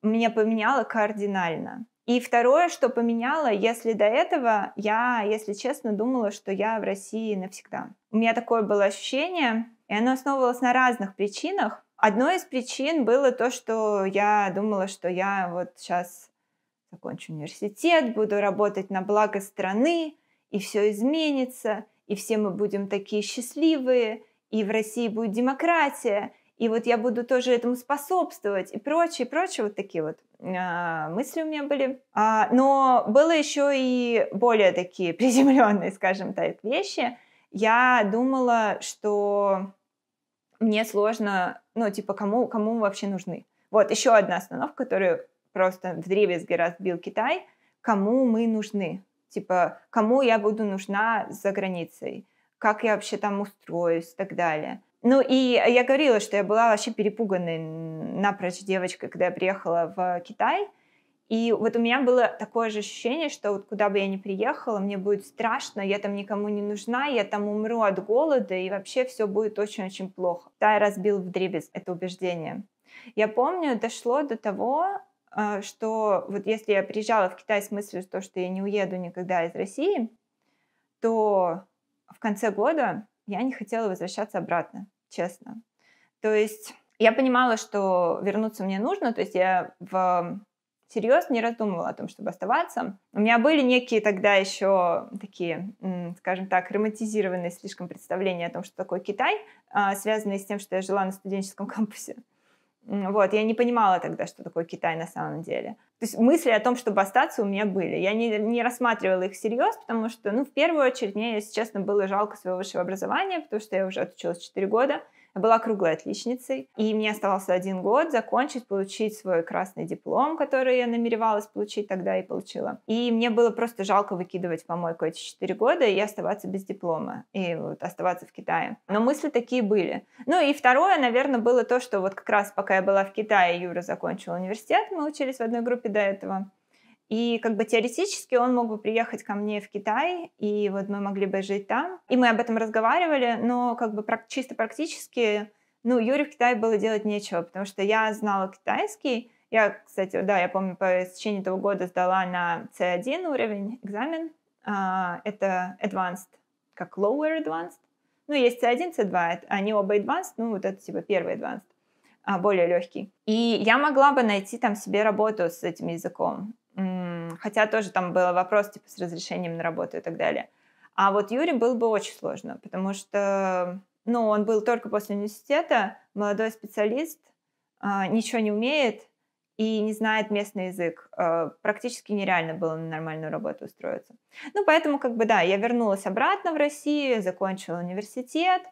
Меня поменяло кардинально. И второе, что поменяло, если до этого я, если честно, думала, что я в России навсегда. У меня такое было ощущение, и оно основывалось на разных причинах. Одной из причин было то, что я думала, что я вот сейчас закончу университет, буду работать на благо страны, и все изменится, и все мы будем такие счастливые, и в России будет демократия, и вот я буду тоже этому способствовать и прочее, прочее, вот такие вот а, мысли у меня были. А, но было еще и более такие приземленные, скажем так, вещи. Я думала, что мне сложно, ну, типа, кому, кому вообще нужны. Вот еще одна остановка, которую просто в древесге разбил Китай. Кому мы нужны? Типа, кому я буду нужна за границей? Как я вообще там устроюсь и так далее? Ну и э, я говорила, что я была вообще перепуганной напрочь девочкой, когда я приехала в Китай. И вот у меня было такое же ощущение, что вот куда бы я ни приехала, мне будет страшно, я там никому не нужна, я там умру от голода, и вообще все будет очень-очень плохо. Да, я разбил в дребез это убеждение. Я помню, дошло до того, э, что вот если я приезжала в Китай с мыслью, что я не уеду никогда из России, то в конце года я не хотела возвращаться обратно, честно. То есть я понимала, что вернуться мне нужно, то есть я в всерьез не раздумывала о том, чтобы оставаться. У меня были некие тогда еще такие, скажем так, романтизированные слишком представления о том, что такое Китай, а, связанные с тем, что я жила на студенческом кампусе. Вот, я не понимала тогда, что такое Китай на самом деле. То есть мысли о том, чтобы остаться, у меня были. Я не, не рассматривала их всерьез, потому что, ну, в первую очередь, мне, если честно, было жалко своего высшего образования, потому что я уже отучилась 4 года, я была круглой отличницей, и мне оставался один год закончить, получить свой красный диплом, который я намеревалась получить тогда и получила. И мне было просто жалко выкидывать в помойку эти четыре года и оставаться без диплома, и вот оставаться в Китае. Но мысли такие были. Ну и второе, наверное, было то, что вот как раз пока я была в Китае, Юра закончил университет, мы учились в одной группе до этого. И как бы теоретически он мог бы приехать ко мне в Китай, и вот мы могли бы жить там. И мы об этом разговаривали, но как бы чисто практически, ну, Юре в Китае было делать нечего, потому что я знала китайский. Я, кстати, да, я помню, по течение этого года сдала на C1 уровень экзамен. А, это advanced, как lower advanced. Ну, есть C1, C2, а они оба advanced, ну, вот это типа первый advanced. А, более легкий. И я могла бы найти там себе работу с этим языком. Хотя тоже там был вопрос типа с разрешением на работу и так далее. А вот Юре было бы очень сложно, потому что ну, он был только после университета, молодой специалист, а, ничего не умеет и не знает местный язык. А, практически нереально было на нормальную работу устроиться. Ну, поэтому, как бы, да, я вернулась обратно в Россию, закончила университет,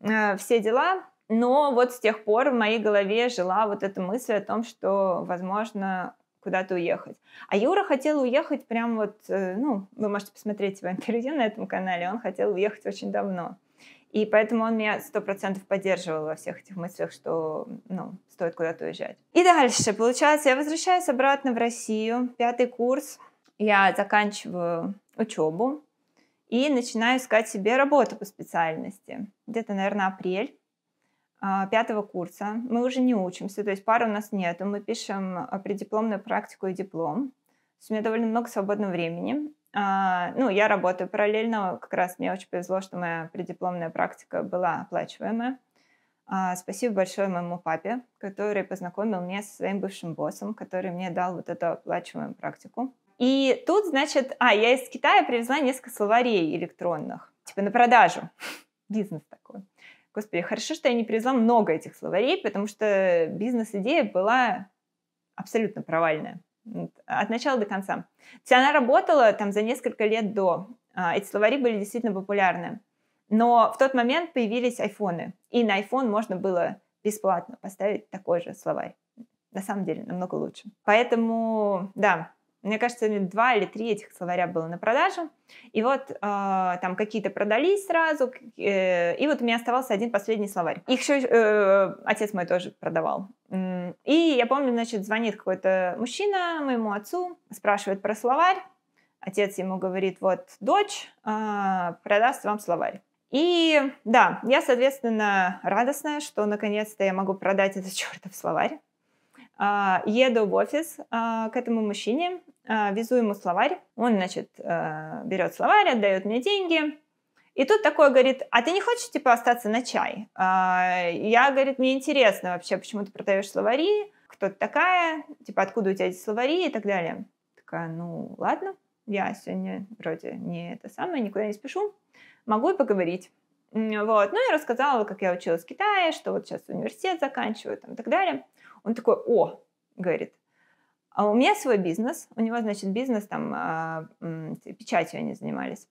все дела, но вот с тех пор в моей голове жила вот эта мысль о том, что, возможно, куда-то уехать. А Юра хотел уехать прям вот, э, ну, вы можете посмотреть его интервью на этом канале, он хотел уехать очень давно. И поэтому он меня сто процентов поддерживал во всех этих мыслях, что ну, стоит куда-то уезжать. И дальше, получается, я возвращаюсь обратно в Россию, пятый курс, я заканчиваю учебу и начинаю искать себе работу по специальности. Где-то, наверное, апрель. А, пятого курса. Мы уже не учимся, то есть пары у нас нет, Мы пишем а, преддипломную практику и диплом. То есть у меня довольно много свободного времени. А, ну, я работаю параллельно. Как раз мне очень повезло, что моя преддипломная практика была оплачиваемая. Спасибо большое моему папе, который познакомил меня со своим бывшим боссом, который мне дал вот эту оплачиваемую практику. И тут, значит, а, я из Китая привезла несколько словарей электронных, типа на продажу. Бизнес такой. Господи, хорошо, что я не привезла много этих словарей, потому что бизнес-идея была абсолютно провальная. От начала до конца. Хотя она работала там за несколько лет до. А, эти словари были действительно популярны. Но в тот момент появились айфоны. И на iPhone можно было бесплатно поставить такой же словарь. На самом деле намного лучше. Поэтому, да, мне кажется, два или три этих словаря было на продажу. И вот э, там какие-то продались сразу. Э, и вот у меня оставался один последний словарь. Их еще э, отец мой тоже продавал. И я помню, значит, звонит какой-то мужчина моему отцу, спрашивает про словарь. Отец ему говорит, вот дочь э, продаст вам словарь. И да, я, соответственно, радостная, что наконец-то я могу продать этот чертов словарь. А, еду в офис а, к этому мужчине, а, везу ему словарь. Он, значит, берет словарь, отдает мне деньги. И тут такой говорит, а ты не хочешь, типа, остаться на чай? Я, говорит, мне интересно вообще, почему ты продаешь словари, кто ты такая, типа, откуда у тебя эти словари и так далее. Такая, ну, ладно, я сегодня вроде не это самое, никуда не спешу, могу и поговорить. Вот. Ну и рассказала, как я училась в Китае, что вот сейчас университет заканчиваю там, и так далее. Он такой, о, говорит, а у меня свой бизнес, у него, значит, бизнес там, а, печатью они занимались.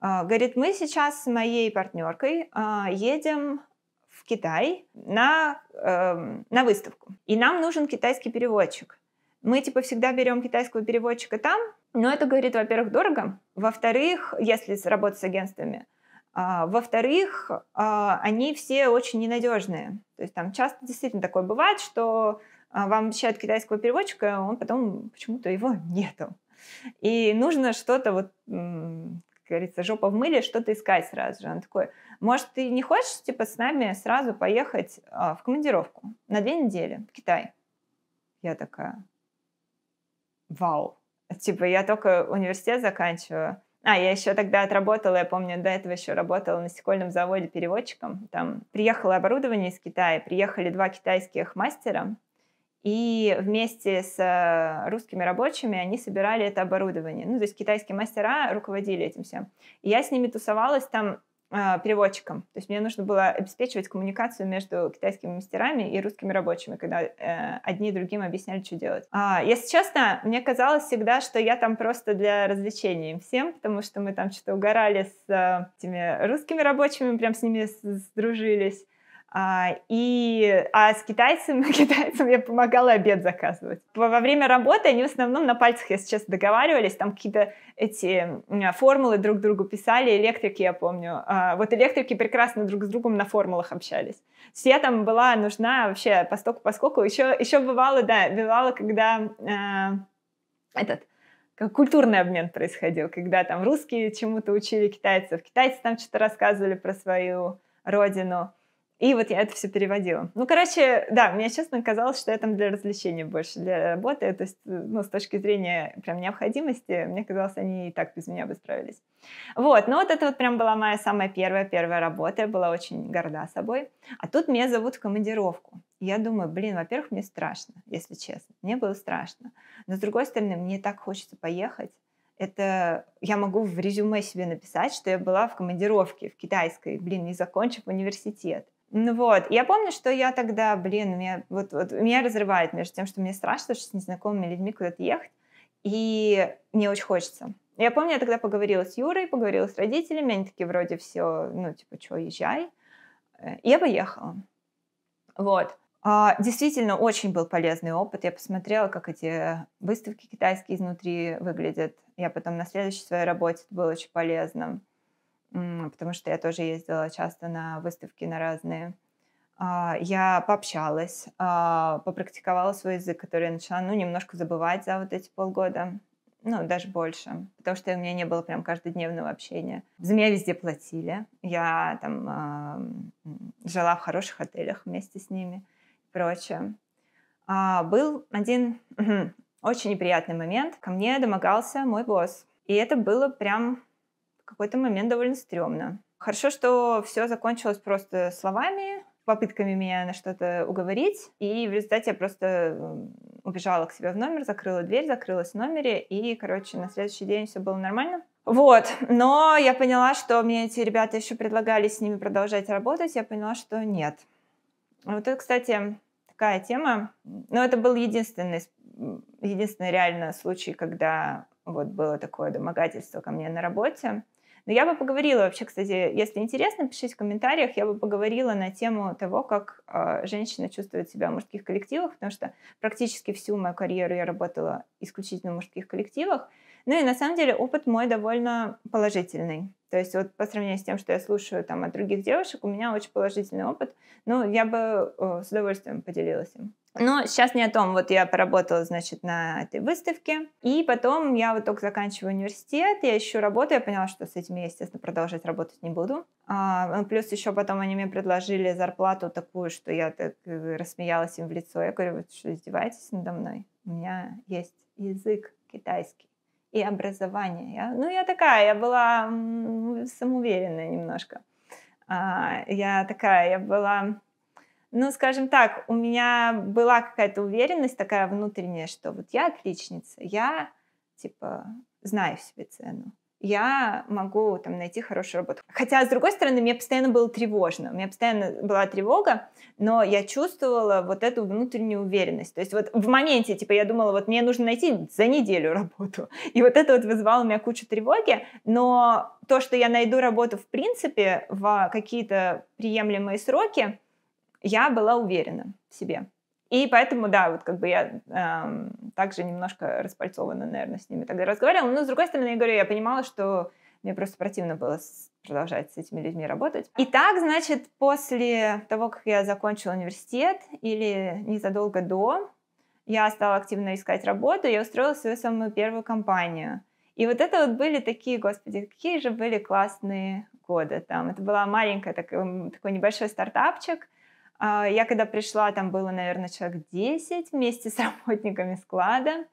А, говорит, мы сейчас с моей партнеркой а, едем в Китай на, эм, на выставку, и нам нужен китайский переводчик. Мы, типа, всегда берем китайского переводчика там, но это, говорит, во-первых, дорого, во-вторых, если работать с агентствами – а, во-вторых, а, они все очень ненадежные. То есть там часто действительно такое бывает, что а, вам обещают китайского переводчика, а он потом почему-то его нету. И нужно что-то вот, как говорится, жопа в мыле, что-то искать сразу же. Он такой, может, ты не хочешь, типа, с нами сразу поехать в командировку на две недели в Китай? Я такая, вау. Типа, я только университет заканчиваю, а, я еще тогда отработала, я помню, до этого еще работала на стекольном заводе переводчиком. Там приехало оборудование из Китая, приехали два китайских мастера, и вместе с э, русскими рабочими они собирали это оборудование. Ну, то есть китайские мастера руководили этим всем. И я с ними тусовалась там а, переводчиком. То есть мне нужно было обеспечивать коммуникацию между китайскими мастерами и русскими рабочими, когда э, одни другим объясняли, что делать. А, если честно, мне казалось всегда, что я там просто для развлечения всем, потому что мы там что-то угорали с э, этими русскими рабочими, прям с ними сдружились. А, и, а с китайцем, китайцем я помогала обед заказывать. Во время работы они в основном на пальцах, если честно, договаривались, там какие-то эти а, формулы друг другу писали, электрики, я помню. А, вот электрики прекрасно друг с другом на формулах общались. То есть я там была нужна вообще постоку поскольку. Еще, еще бывало, да, бывало, когда э, этот, как культурный обмен происходил, когда там русские чему-то учили китайцев, китайцы там что-то рассказывали про свою родину. И вот я это все переводила. Ну, короче, да, мне честно казалось, что это для развлечения больше, для работы. То есть, э, ну, с точки зрения прям необходимости, мне казалось, они и так без меня бы справились. Вот, ну вот это вот прям была моя самая первая, первая работа. Я была очень горда собой. А тут меня зовут в командировку. И я думаю, блин, во-первых, мне страшно, если честно. Мне было страшно. Но, с другой стороны, мне так хочется поехать это я могу в резюме себе написать, что я была в командировке в китайской, блин, не закончив университет. Ну вот, я помню, что я тогда, блин, меня, вот, вот, меня разрывает между тем, что мне страшно, что с незнакомыми людьми куда-то ехать, и мне очень хочется. Я помню, я тогда поговорила с Юрой, поговорила с родителями, они такие вроде все, ну типа, что, езжай. Э, я поехала. Вот. А, действительно, очень был полезный опыт. Я посмотрела, как эти выставки китайские изнутри выглядят. Я потом на следующей своей работе это было очень полезным потому что я тоже ездила часто на выставки на разные. А, я пообщалась, а, попрактиковала свой язык, который я начала, ну, немножко забывать за вот эти полгода, ну, даже больше, потому что у меня не было прям каждодневного общения. За меня везде платили, я там а, жила в хороших отелях вместе с ними и прочее. Был один очень неприятный момент. Ко мне домогался мой босс. И это было прям какой-то момент довольно стрёмно. Хорошо, что все закончилось просто словами, попытками меня на что-то уговорить. И в результате я просто убежала к себе в номер, закрыла дверь, закрылась в номере. И, короче, на следующий день все было нормально. Вот, но я поняла, что мне эти ребята еще предлагали с ними продолжать работать, я поняла, что нет. Вот это, кстати, такая тема. Но это был единственный, единственный реально случай, когда вот было такое домогательство ко мне на работе. Но я бы поговорила вообще, кстати, если интересно, пишите в комментариях, я бы поговорила на тему того, как э, женщина чувствует себя в мужских коллективах, потому что практически всю мою карьеру я работала исключительно в мужских коллективах. Ну и на самом деле опыт мой довольно положительный. То есть вот по сравнению с тем, что я слушаю там от других девушек, у меня очень положительный опыт. Ну, я бы э, с удовольствием поделилась им. Но сейчас не о том. Вот я поработала, значит, на этой выставке. И потом я вот только заканчиваю университет, я ищу работу. Я поняла, что с этим я, естественно, продолжать работать не буду. А, плюс еще потом они мне предложили зарплату такую, что я так э, рассмеялась им в лицо. Я говорю, вы что, издеваетесь надо мной? У меня есть язык китайский и образование. Я, ну, я такая, я была самоуверенная немножко. А, я такая, я была, ну, скажем так, у меня была какая-то уверенность такая внутренняя, что вот я отличница, я, типа, знаю себе цену я могу там найти хорошую работу. Хотя, с другой стороны, мне постоянно было тревожно, у меня постоянно была тревога, но я чувствовала вот эту внутреннюю уверенность. То есть вот в моменте, типа, я думала, вот мне нужно найти за неделю работу, и вот это вот вызывало у меня кучу тревоги, но то, что я найду работу в принципе в какие-то приемлемые сроки, я была уверена в себе. И поэтому, да, вот как бы я эм, также немножко распальцована, наверное, с ними тогда разговаривала. Но, с другой стороны, я говорю, я понимала, что мне просто противно было продолжать с этими людьми работать. И так, значит, после того, как я закончила университет или незадолго до, я стала активно искать работу, я устроила свою самую первую компанию. И вот это вот были такие, господи, какие же были классные годы там. Это была маленькая, такой, такой небольшой стартапчик – а, я когда пришла, там было, наверное, человек 10 вместе с работниками склада,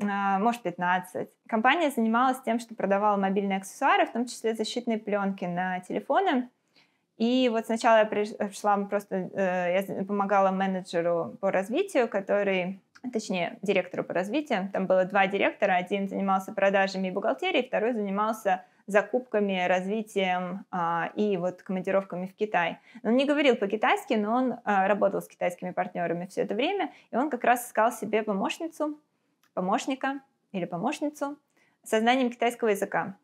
а, может, 15. Компания занималась тем, что продавала мобильные аксессуары, в том числе защитные пленки на телефоны. И вот сначала я пришла э, просто, э, я помогала менеджеру по развитию, который, точнее, директору по развитию. Там было два директора, один занимался продажами и бухгалтерией, второй занимался закупками, развитием а, и вот командировками в Китай. Он не говорил по-китайски, но он а, работал с китайскими партнерами все это время, и он как раз искал себе помощницу, помощника или помощницу со знанием китайского языка.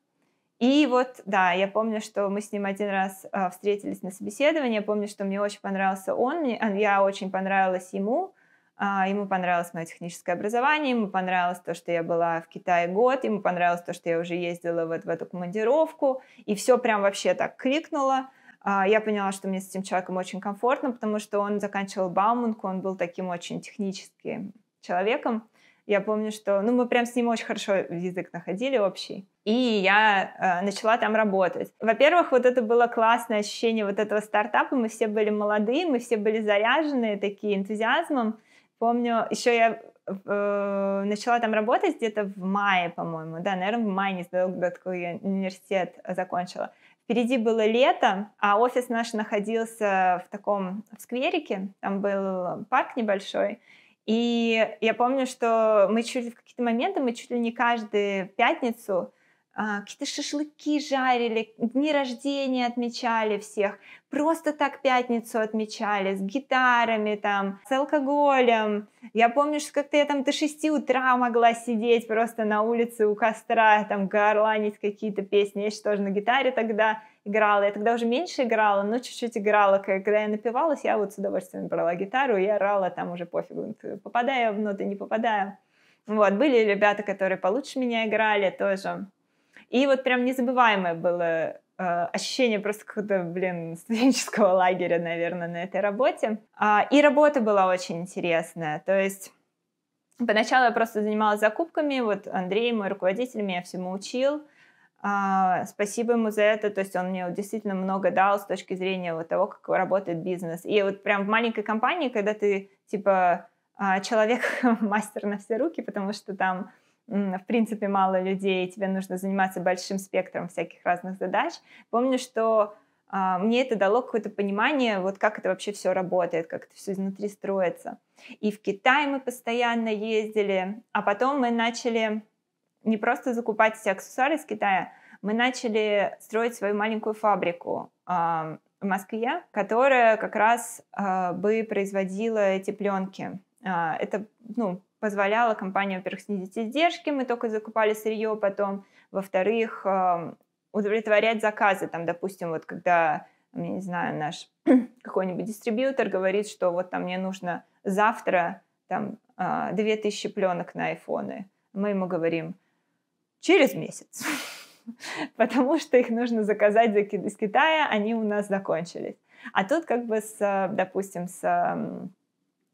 И вот, да, я помню, что мы с ним один раз э, встретились на собеседовании, я помню, что мне очень понравился он, мне, а, я очень понравилась ему, а, ему понравилось мое техническое образование, ему понравилось то, что я была в Китае год, ему понравилось то, что я уже ездила вот в эту командировку, и все прям вообще так кликнуло. А, я поняла, что мне с этим человеком очень комфортно, потому что он заканчивал Бауманку, он был таким очень техническим человеком. Я помню, что ну, мы прям с ним очень хорошо язык находили общий. И я э, начала там работать. Во-первых, вот это было классное ощущение вот этого стартапа. Мы все были молодые, мы все были заряженные такие энтузиазмом. Помню, еще я э, начала там работать где-то в мае, по-моему, да, наверное, в мае, незадолго до того, университет закончила. Впереди было лето, а офис наш находился в таком в скверике, там был парк небольшой, и я помню, что мы чуть ли в какие-то моменты, мы чуть ли не каждую пятницу а, какие-то шашлыки жарили, дни рождения отмечали всех, просто так пятницу отмечали с гитарами, там, с алкоголем. Я помню, что как-то я там до 6 утра могла сидеть просто на улице у костра, там, горланить какие-то песни. Я еще тоже на гитаре тогда играла. Я тогда уже меньше играла, но чуть-чуть играла. Когда я напивалась, я вот с удовольствием брала гитару и орала там уже пофигу, попадаю в ноты, не попадаю. Вот, были ребята, которые получше меня играли тоже. И вот прям незабываемое было э, ощущение просто какого-то, блин, студенческого лагеря, наверное, на этой работе. А, и работа была очень интересная. То есть поначалу я просто занималась закупками. Вот Андрей, мой руководитель, меня всему учил. А, спасибо ему за это. То есть он мне действительно много дал с точки зрения вот того, как работает бизнес. И вот прям в маленькой компании, когда ты типа а, человек мастер на все руки, потому что там в принципе, мало людей, и тебе нужно заниматься большим спектром всяких разных задач. Помню, что а, мне это дало какое-то понимание, вот как это вообще все работает, как это все изнутри строится. И в Китай мы постоянно ездили, а потом мы начали не просто закупать все аксессуары из Китая, мы начали строить свою маленькую фабрику а, в Москве, которая как раз а, бы производила эти пленки. А, это ну, позволяло компании, во-первых, снизить издержки, мы только закупали сырье потом, во-вторых, удовлетворять заказы, там, допустим, вот когда, не знаю, наш какой-нибудь дистрибьютор говорит, что вот там мне нужно завтра там 2000 а, пленок на айфоны, мы ему говорим через месяц, потому что их нужно заказать из Китая, они у нас закончились. А тут как бы с, допустим, с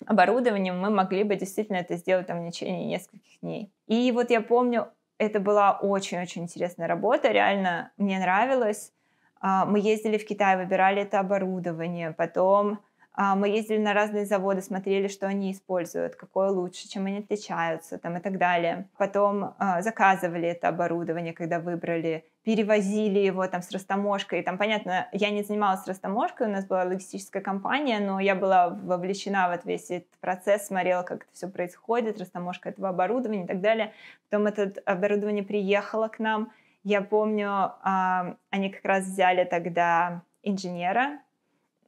оборудованием мы могли бы действительно это сделать там в течение нескольких дней. И вот я помню, это была очень-очень интересная работа, реально мне нравилось. А, мы ездили в Китай, выбирали это оборудование, потом а, мы ездили на разные заводы, смотрели, что они используют, какое лучше, чем они отличаются там, и так далее. Потом а, заказывали это оборудование, когда выбрали, перевозили его там с растаможкой. Там, понятно, я не занималась растаможкой, у нас была логистическая компания, но я была вовлечена в этот весь этот процесс, смотрела, как это все происходит, растаможка этого оборудования и так далее. Потом это оборудование приехало к нам. Я помню, а, они как раз взяли тогда инженера,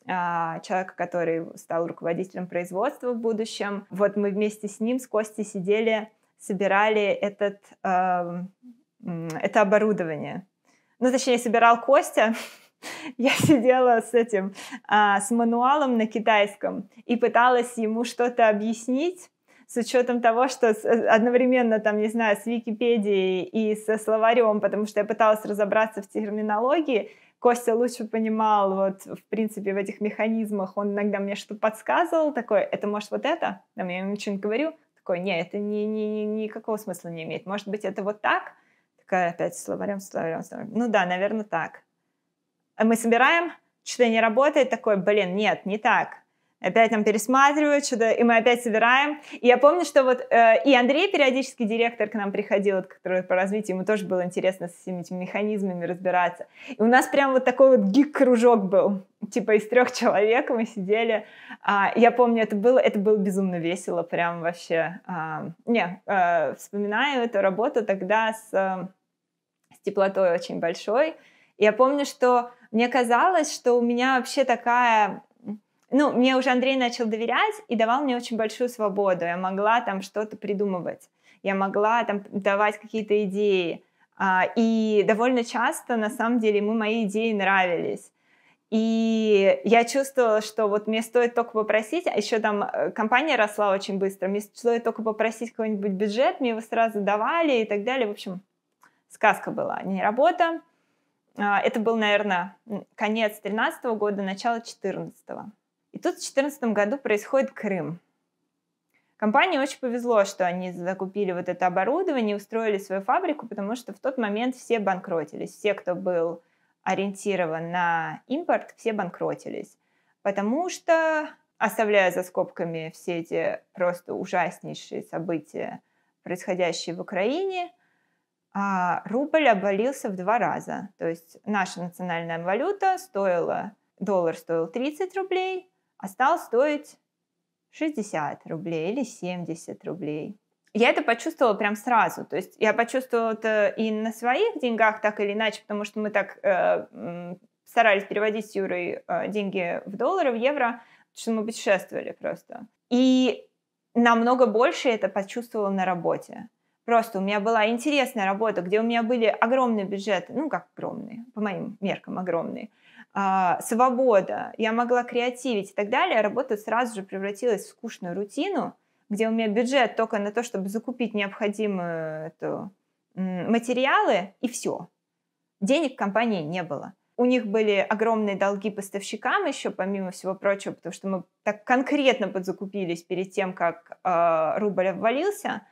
а, человека, который стал руководителем производства в будущем. Вот мы вместе с ним, с Костей сидели, собирали этот, эм, это оборудование. Ну, точнее, собирал Костя. Я сидела с этим, а, с мануалом на китайском и пыталась ему что-то объяснить, с учетом того, что э, одновременно там, не знаю, с Википедией и со словарем, потому что я пыталась разобраться в терминологии, Костя лучше понимал, вот, в принципе, в этих механизмах, он иногда мне что-то подсказывал, такой, это может вот это? Там я ему что-нибудь говорю, такой, не, это ни, ни, ни, никакого смысла не имеет, может быть, это вот так? Такая опять словарем, словарем, словарем. Ну да, наверное, так. А мы собираем, что-то не работает, такой, блин, нет, не так опять там пересматривают что-то, и мы опять собираем. И я помню, что вот э, и Андрей периодически директор к нам приходил, вот, который по развитию, ему тоже было интересно с всеми этими механизмами разбираться. И у нас прям вот такой вот гик-кружок был, типа из трех человек мы сидели. А, я помню, это было, это было безумно весело, прям вообще. А, не, а, вспоминаю эту работу тогда с, э, с теплотой очень большой. Я помню, что мне казалось, что у меня вообще такая ну, мне уже Андрей начал доверять и давал мне очень большую свободу. Я могла там что-то придумывать, я могла там давать какие-то идеи. А, и довольно часто, на самом деле, ему мои идеи нравились. И я чувствовала, что вот мне стоит только попросить, а еще там э, компания росла очень быстро, мне стоит только попросить какой-нибудь бюджет, мне его сразу давали и так далее. В общем, сказка была, не работа. А, это был, наверное, конец 13 года, начало 14 и тут в 2014 году происходит Крым. Компании очень повезло, что они закупили вот это оборудование, устроили свою фабрику, потому что в тот момент все банкротились. Все, кто был ориентирован на импорт, все банкротились. Потому что, оставляя за скобками все эти просто ужаснейшие события, происходящие в Украине, а, рубль обвалился в два раза. То есть наша национальная валюта стоила, доллар стоил 30 рублей – а стал стоить 60 рублей или 70 рублей. Я это почувствовала прям сразу. То есть я почувствовала это и на своих деньгах так или иначе, потому что мы так э, старались переводить с Юрой э, деньги в доллары, в евро, потому что мы путешествовали просто. И намного больше это почувствовала на работе. Просто у меня была интересная работа, где у меня были огромные бюджеты, ну как огромные, по моим меркам огромные. А, свобода, я могла креативить и так далее, а работа сразу же превратилась в скучную рутину, где у меня бюджет только на то, чтобы закупить необходимые эту, материалы, и все. Денег компании не было. У них были огромные долги поставщикам еще, помимо всего прочего, потому что мы так конкретно подзакупились перед тем, как э, рубль обвалился,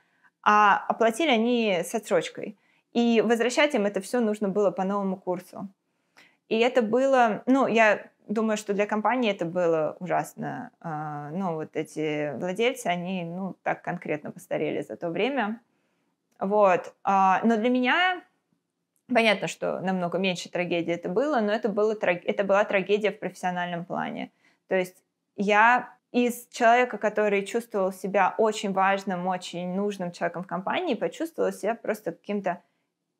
а оплатили они с отсрочкой. И возвращать им это все нужно было по новому курсу. И это было, ну, я думаю, что для компании это было ужасно. А, ну, вот эти владельцы, они, ну, так конкретно постарели за то время. Вот. А, но для меня понятно, что намного меньше трагедии это было, но это, было, это была трагедия в профессиональном плане. То есть я из человека, который чувствовал себя очень важным, очень нужным человеком в компании, почувствовала себя просто каким-то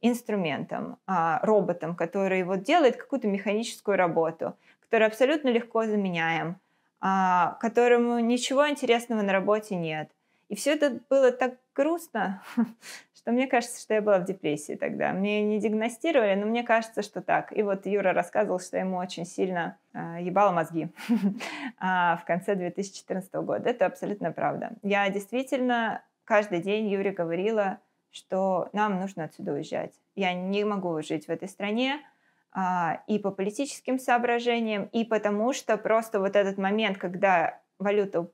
инструментом, а, роботом, который вот делает какую-то механическую работу, который абсолютно легко заменяем, а, которому ничего интересного на работе нет. И все это было так грустно, что мне кажется, что я была в депрессии тогда. Мне не диагностировали, но мне кажется, что так. И вот Юра рассказывал, что ему очень сильно а, ебало мозги в конце 2014 года. Это абсолютно правда. Я действительно каждый день Юре говорила, что нам нужно отсюда уезжать. Я не могу жить в этой стране а, и по политическим соображениям, и потому что просто вот этот момент, когда валюта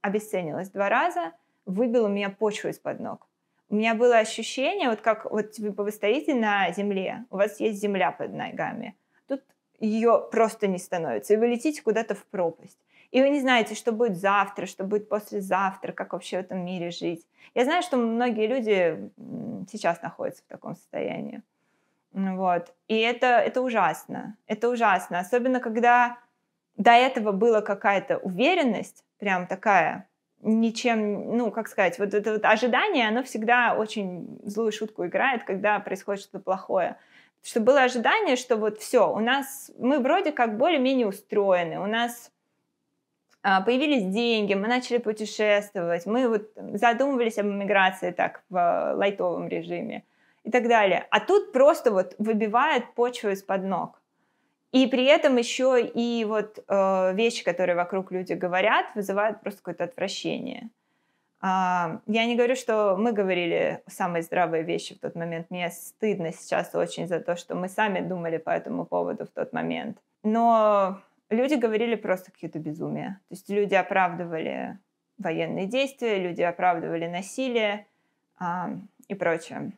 обесценилась два раза, выбил у меня почву из-под ног. У меня было ощущение, вот как вот типа, вы стоите на земле, у вас есть земля под ногами, тут ее просто не становится, и вы летите куда-то в пропасть. И вы не знаете, что будет завтра, что будет послезавтра, как вообще в этом мире жить. Я знаю, что многие люди сейчас находятся в таком состоянии. Ну вот. И это, это ужасно. Это ужасно. Особенно, когда до этого была какая-то уверенность, прям такая, ничем, ну, как сказать, вот это вот ожидание, оно всегда очень злую шутку играет, когда происходит что-то плохое. Что было ожидание, что вот все, у нас, мы вроде как более-менее устроены, у нас а, появились деньги, мы начали путешествовать, мы вот задумывались об иммиграции, так в э, лайтовом режиме и так далее. А тут просто вот выбивает почву из-под ног. И при этом еще и вот э, вещи, которые вокруг люди говорят, вызывают просто какое-то отвращение. А, я не говорю, что мы говорили самые здравые вещи в тот момент. Мне стыдно сейчас очень за то, что мы сами думали по этому поводу в тот момент. Но Люди говорили просто какие-то безумия. То есть люди оправдывали военные действия, люди оправдывали насилие а, и прочее.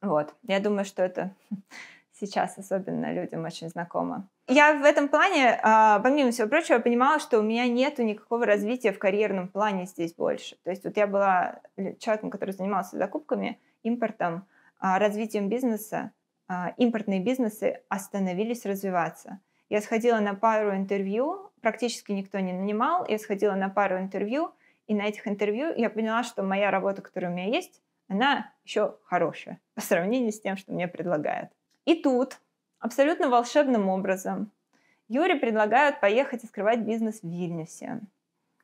Вот. Я думаю, что это сейчас особенно людям очень знакомо. Я в этом плане, а, помимо всего прочего, понимала, что у меня нет никакого развития в карьерном плане здесь больше. То есть вот я была человеком, который занимался закупками, импортом, а, развитием бизнеса. А, импортные бизнесы остановились развиваться – я сходила на пару интервью, практически никто не нанимал, я сходила на пару интервью, и на этих интервью я поняла, что моя работа, которая у меня есть, она еще хорошая по сравнению с тем, что мне предлагают. И тут абсолютно волшебным образом Юре предлагают поехать открывать бизнес в Вильнюсе.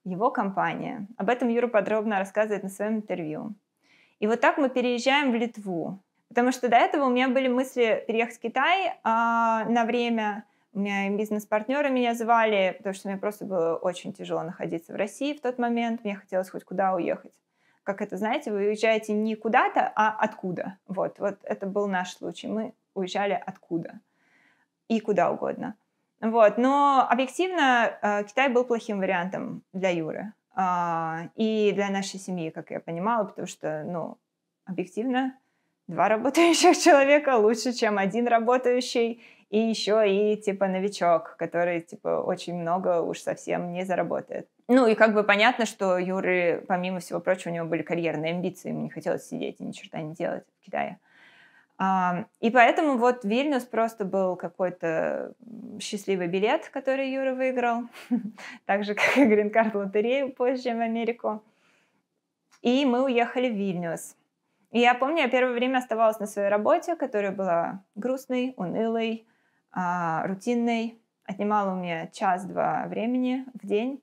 Его компания. Об этом Юра подробно рассказывает на своем интервью. И вот так мы переезжаем в Литву. Потому что до этого у меня были мысли переехать в Китай а, на время, у меня бизнес-партнеры меня звали, потому что мне просто было очень тяжело находиться в России в тот момент. Мне хотелось хоть куда уехать. Как это, знаете, вы уезжаете не куда-то, а откуда. Вот, вот это был наш случай. Мы уезжали откуда и куда угодно. Вот, но объективно э, Китай был плохим вариантом для Юры а, и для нашей семьи, как я понимала, потому что, ну, объективно, два работающих человека лучше, чем один работающий и еще и, типа, новичок, который, типа, очень много уж совсем не заработает. Ну, и как бы понятно, что Юры, помимо всего прочего, у него были карьерные амбиции, ему не хотелось сидеть и ни черта не делать в Китае. И поэтому вот Вильнюс просто был какой-то счастливый билет, который Юра выиграл, так же, как и грин-карт лотерею позже в Америку. И мы уехали в Вильнюс. И я помню, я первое время оставалась на своей работе, которая была грустной, унылой, а, рутинной, отнимала у меня час-два времени в день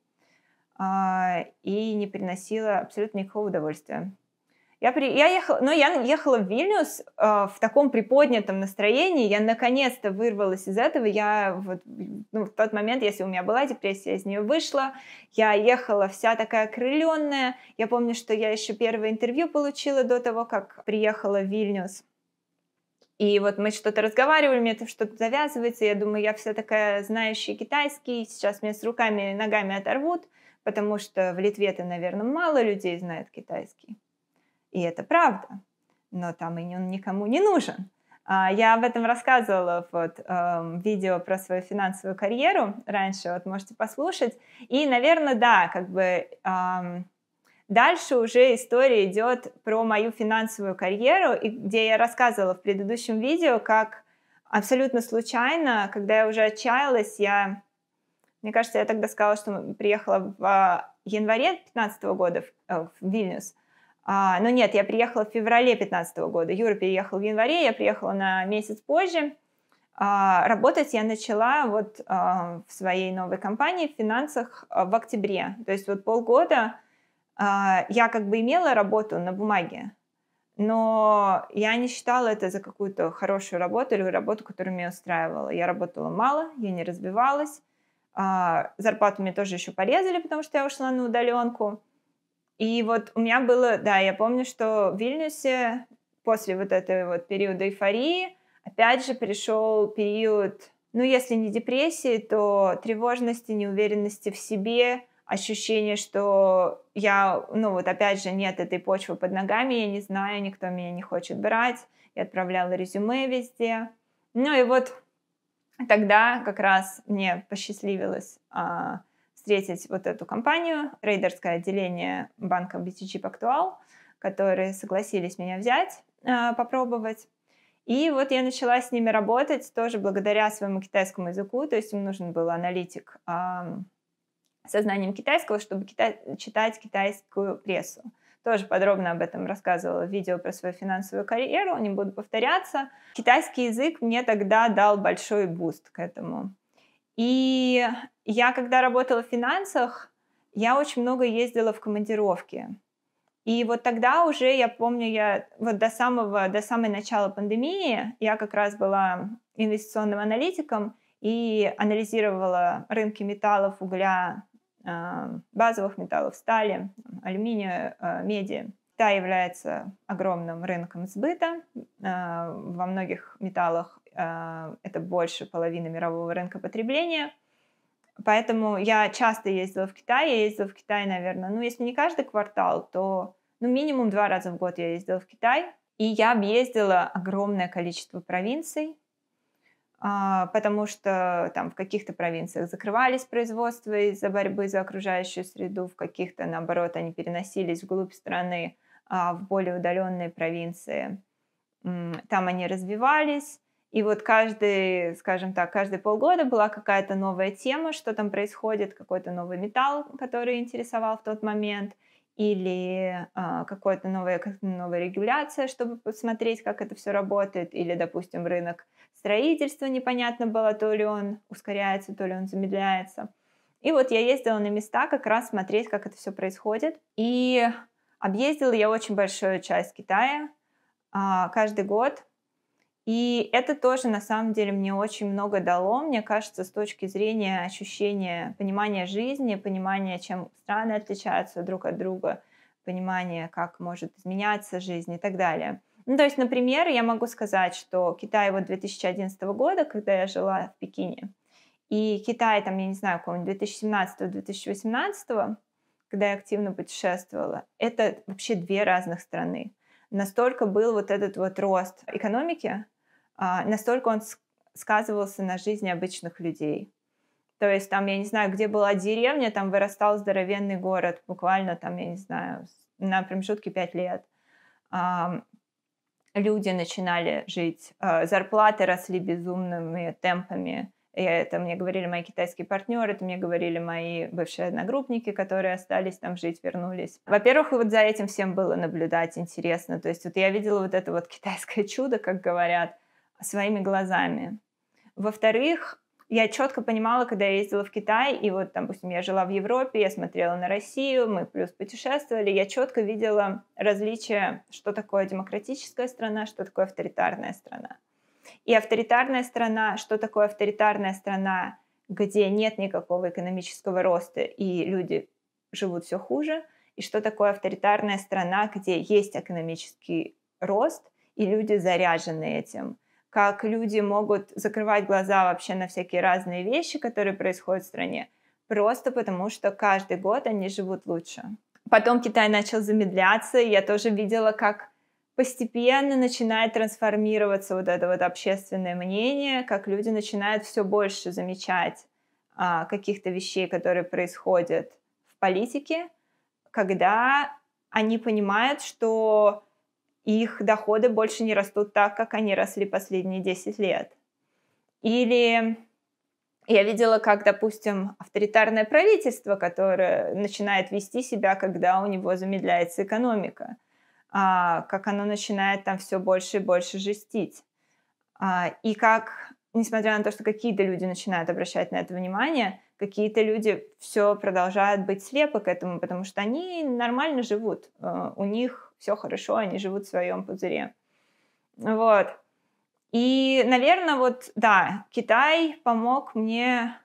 а, и не приносила абсолютно никакого удовольствия. Я, при... я ехала, но ну, я ехала в Вильнюс э, в таком приподнятом настроении. Я наконец-то вырвалась из этого. Я вот, ну, в тот момент, если у меня была депрессия, я из нее вышла. Я ехала вся такая крыленная. Я помню, что я еще первое интервью получила до того, как приехала в Вильнюс. И вот мы что-то разговаривали, мне это что-то завязывается, я думаю, я вся такая знающая китайский, сейчас меня с руками и ногами оторвут, потому что в Литве-то, наверное, мало людей знает китайский. И это правда, но там и он никому не нужен. А, я об этом рассказывала в вот, эм, видео про свою финансовую карьеру раньше, вот можете послушать. И, наверное, да, как бы эм, Дальше уже история идет про мою финансовую карьеру, где я рассказывала в предыдущем видео, как абсолютно случайно, когда я уже отчаялась, я, мне кажется, я тогда сказала, что приехала в а, январе 2015 года в, э, в Вильнюс, а, но нет, я приехала в феврале 2015 года, Юра переехал в январе, я приехала на месяц позже, а, работать я начала вот а, в своей новой компании в финансах а, в октябре, то есть вот полгода а, я как бы имела работу на бумаге, но я не считала это за какую-то хорошую работу или работу, которая меня устраивала. Я работала мало, я не разбивалась, а, зарплату мне тоже еще порезали, потому что я ушла на удаленку. И вот у меня было, да, я помню, что в Вильнюсе после вот этого вот периода эйфории опять же пришел период, ну, если не депрессии, то тревожности, неуверенности в себе – ощущение, что я, ну вот опять же, нет этой почвы под ногами, я не знаю, никто меня не хочет брать, я отправляла резюме везде. Ну и вот тогда как раз мне посчастливилось а, встретить вот эту компанию, рейдерское отделение банка BTG Pactual, которые согласились меня взять, а, попробовать. И вот я начала с ними работать тоже благодаря своему китайскому языку, то есть им нужен был аналитик, со знанием китайского, чтобы китай, читать китайскую прессу. Тоже подробно об этом рассказывала в видео про свою финансовую карьеру, не буду повторяться. Китайский язык мне тогда дал большой буст к этому. И я, когда работала в финансах, я очень много ездила в командировки. И вот тогда уже, я помню, я вот до самого, до самого начала пандемии, я как раз была инвестиционным аналитиком и анализировала рынки металлов, угля, Э, базовых металлов, стали, алюминия, э, меди. Китай является огромным рынком сбыта. Э, во многих металлах это больше половины мирового рынка потребления. Поэтому я часто ездила в Китай. Я ездила в Китай, наверное, ну, если не каждый квартал, то ну, минимум два раза в год я ездила в Китай. И я объездила огромное количество провинций, а, потому что там в каких-то провинциях закрывались производства из-за борьбы за окружающую среду, в каких-то, наоборот, они переносились вглубь страны, а, в более удаленные провинции. Там они развивались, и вот каждый, скажем так, каждые полгода была какая-то новая тема, что там происходит, какой-то новый металл, который интересовал в тот момент, или э, а, какая-то новая, новая регуляция, чтобы посмотреть, как это все работает, или, допустим, рынок строительство непонятно было, то ли он ускоряется, то ли он замедляется. И вот я ездила на места как раз смотреть, как это все происходит. И объездила я очень большую часть Китая а, каждый год. И это тоже, на самом деле, мне очень много дало, мне кажется, с точки зрения ощущения, понимания жизни, понимания, чем страны отличаются друг от друга, понимания, как может изменяться жизнь и так далее. Ну, то есть, например, я могу сказать, что Китай вот 2011 года, когда я жила в Пекине, и Китай, там, я не знаю, какого-нибудь 2017-2018, когда я активно путешествовала, это вообще две разных страны. Настолько был вот этот вот рост экономики, а, настолько он сказывался на жизни обычных людей. То есть там, я не знаю, где была деревня, там вырастал здоровенный город, буквально там, я не знаю, на промежутке пять лет люди начинали жить, а, зарплаты росли безумными темпами. И это мне говорили мои китайские партнеры, это мне говорили мои бывшие одногруппники, которые остались там жить, вернулись. Во-первых, вот за этим всем было наблюдать интересно. То есть вот я видела вот это вот китайское чудо, как говорят, своими глазами. Во-вторых, я четко понимала, когда я ездила в Китай, и вот, допустим, я жила в Европе, я смотрела на Россию, мы плюс путешествовали, я четко видела различия, что такое демократическая страна, что такое авторитарная страна. И авторитарная страна, что такое авторитарная страна, где нет никакого экономического роста, и люди живут все хуже, и что такое авторитарная страна, где есть экономический рост, и люди заряжены этим – как люди могут закрывать глаза вообще на всякие разные вещи, которые происходят в стране, просто потому что каждый год они живут лучше. Потом Китай начал замедляться, и я тоже видела, как постепенно начинает трансформироваться вот это вот общественное мнение, как люди начинают все больше замечать а, каких-то вещей, которые происходят в политике, когда они понимают, что их доходы больше не растут так, как они росли последние 10 лет. Или я видела, как, допустим, авторитарное правительство, которое начинает вести себя, когда у него замедляется экономика, а, как оно начинает там все больше и больше жестить. А, и как, несмотря на то, что какие-то люди начинают обращать на это внимание, какие-то люди все продолжают быть слепы к этому, потому что они нормально живут, а, у них все хорошо, они живут в своем пузыре. Вот. И, наверное, вот, да, Китай помог мне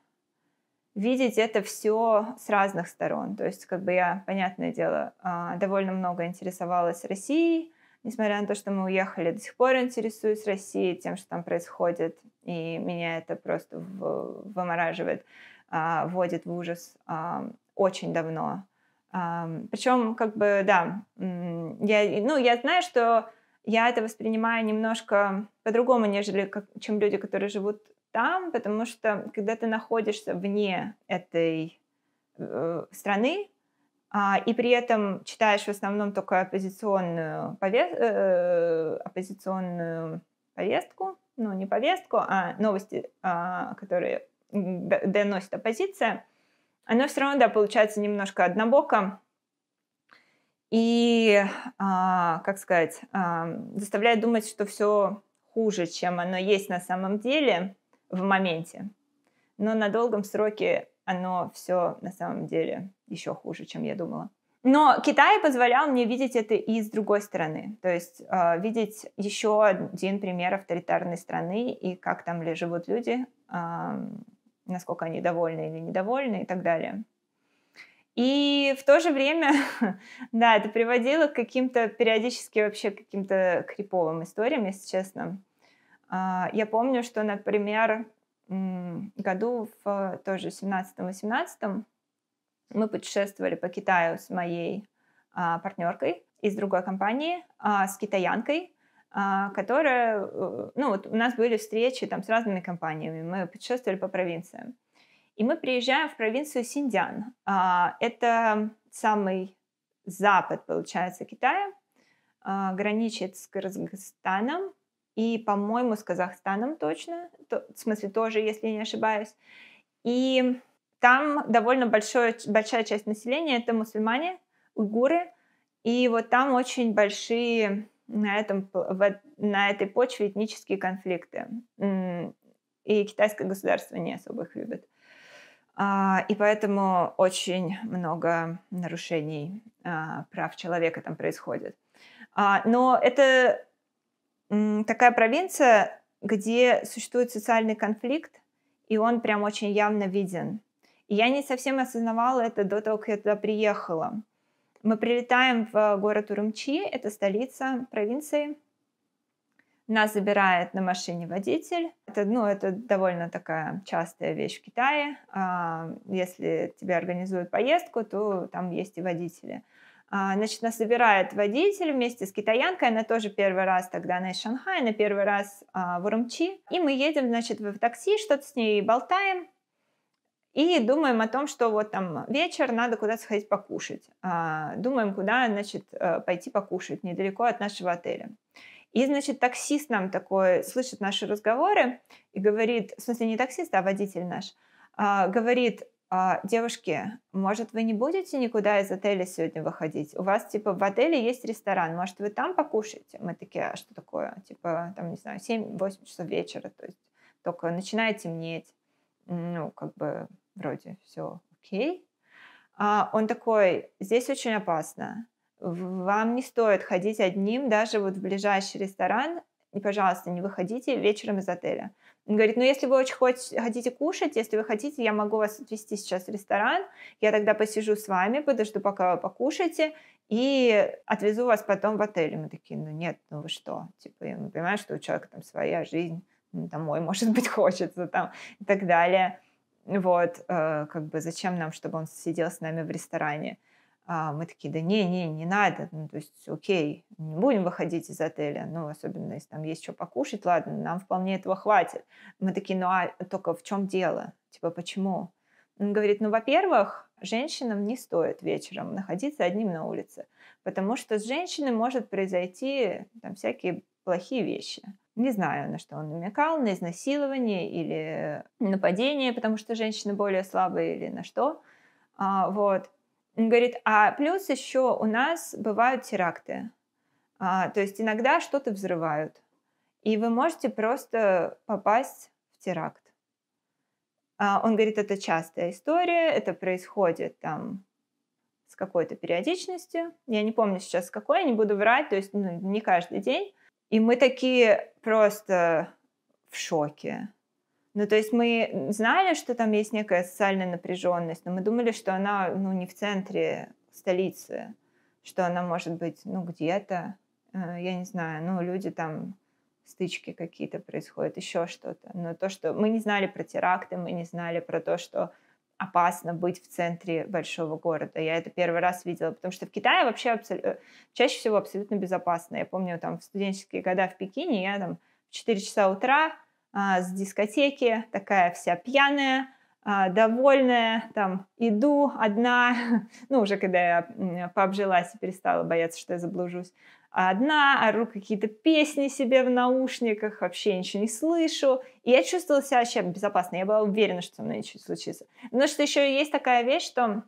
видеть это все с разных сторон. То есть, как бы я, понятное дело, а, довольно много интересовалась Россией, несмотря на то, что мы уехали, до сих пор интересуюсь Россией, тем, что там происходит, и меня это просто вымораживает, а, вводит в ужас а, очень давно. Причем, как бы, да, я, ну, я знаю, что я это воспринимаю немножко по-другому, нежели как, чем люди, которые живут там, потому что когда ты находишься вне этой э, страны, а, и при этом читаешь в основном только оппозиционную, пове- э, оппозиционную повестку, ну не повестку, а новости, э, которые доносит оппозиция, оно все равно, да, получается немножко однобоко и, а, как сказать, а, заставляет думать, что все хуже, чем оно есть на самом деле в моменте. Но на долгом сроке оно все на самом деле еще хуже, чем я думала. Но Китай позволял мне видеть это и с другой стороны, то есть э, видеть еще один пример авторитарной страны и как там ли живут люди, э, насколько они довольны или недовольны и так далее. И в то же время, да, это приводило к каким-то периодически вообще каким-то криповым историям, если честно. А, я помню, что, например, году в тоже 17-18 мы путешествовали по Китаю с моей а, партнеркой из другой компании, а, с китаянкой, а, которая, э, ну вот у нас были встречи там с разными компаниями, мы путешествовали по провинциям. И мы приезжаем в провинцию Синдян. А, это самый запад, получается, Китая, а, граничит с Кыргызстаном и, по-моему, с Казахстаном точно, в смысле тоже, если не ошибаюсь. И там довольно большое, большая часть населения — это мусульмане, уйгуры, и вот там очень большие на, этом, на этой почве этнические конфликты. И китайское государство не особо их любит. А, и поэтому очень много нарушений а, прав человека там происходит. А, но это такая провинция, где существует социальный конфликт, и он прям очень явно виден. И я не совсем осознавала это до того, как я туда приехала. Мы прилетаем в э, город Урумчи, это столица провинции. Нас забирает на машине водитель. Это, ну, это довольно такая частая вещь в Китае. А, если тебе организуют поездку, то там есть и водители. А, значит, нас забирает водитель вместе с китаянкой. Она тоже первый раз тогда, она из Шанхая, на первый раз а, в Урумчи. И мы едем, значит, в такси, что-то с ней болтаем. И думаем о том, что вот там вечер, надо куда-то сходить покушать. А, думаем, куда, значит, э, пойти покушать недалеко от нашего отеля. И, значит, таксист нам такой слышит наши разговоры и говорит, в смысле не таксист, а водитель наш, а, говорит, «А, девушки, может, вы не будете никуда из отеля сегодня выходить? У вас, типа, в отеле есть ресторан, может, вы там покушаете? Мы такие, а что такое? Типа, там, не знаю, 7-8 часов вечера, то есть только начинает темнеть. Ну, как бы, вроде все окей. А он такой, здесь очень опасно. Вам не стоит ходить одним даже вот в ближайший ресторан. И, пожалуйста, не выходите вечером из отеля. Он говорит, ну если вы очень хотите кушать, если вы хотите, я могу вас отвезти сейчас в ресторан, я тогда посижу с вами, подожду, пока вы покушаете, и отвезу вас потом в отель. мы такие, ну нет, ну вы что? Типа, я ну, понимаю, что у человека там своя жизнь, домой, ну, может быть, хочется там и так далее. Вот, э, как бы зачем нам, чтобы он сидел с нами в ресторане? А мы такие, да не, не, не надо, ну, то есть окей, не будем выходить из отеля, ну, особенно если там есть что покушать, ладно, нам вполне этого хватит. Мы такие, ну, а только в чем дело? Типа, почему? Он говорит, ну, во-первых, женщинам не стоит вечером находиться одним на улице, потому что с женщиной может произойти там всякие плохие вещи. Не знаю, на что он намекал, на изнасилование или нападение, потому что женщина более слабая или на что. А, вот. Он говорит, а плюс еще у нас бывают теракты. А, то есть иногда что-то взрывают. И вы можете просто попасть в теракт. А, он говорит, это частая история, это происходит там с какой-то периодичностью. Я не помню сейчас какой, я не буду врать, то есть ну, не каждый день. И мы такие просто в шоке. Ну, то есть мы знали, что там есть некая социальная напряженность, но мы думали, что она ну, не в центре столицы, что она может быть ну, где-то, э, я не знаю, ну, люди там стычки какие-то происходят, еще что-то. Но то, что мы не знали про теракты, мы не знали про то, что опасно быть в центре большого города. Я это первый раз видела, потому что в Китае вообще абсол... Э, чаще всего абсолютно безопасно. Я помню, там в студенческие года в Пекине я там в 4 часа утра а, с дискотеки, такая вся пьяная, а, довольная, там, иду одна, ну, уже когда я пообжилась и перестала бояться, что я заблужусь, одна, ору какие-то песни себе в наушниках, вообще ничего не слышу, и я чувствовала себя вообще безопасно, я была уверена, что со мной ничего не случится. Но что еще есть такая вещь, что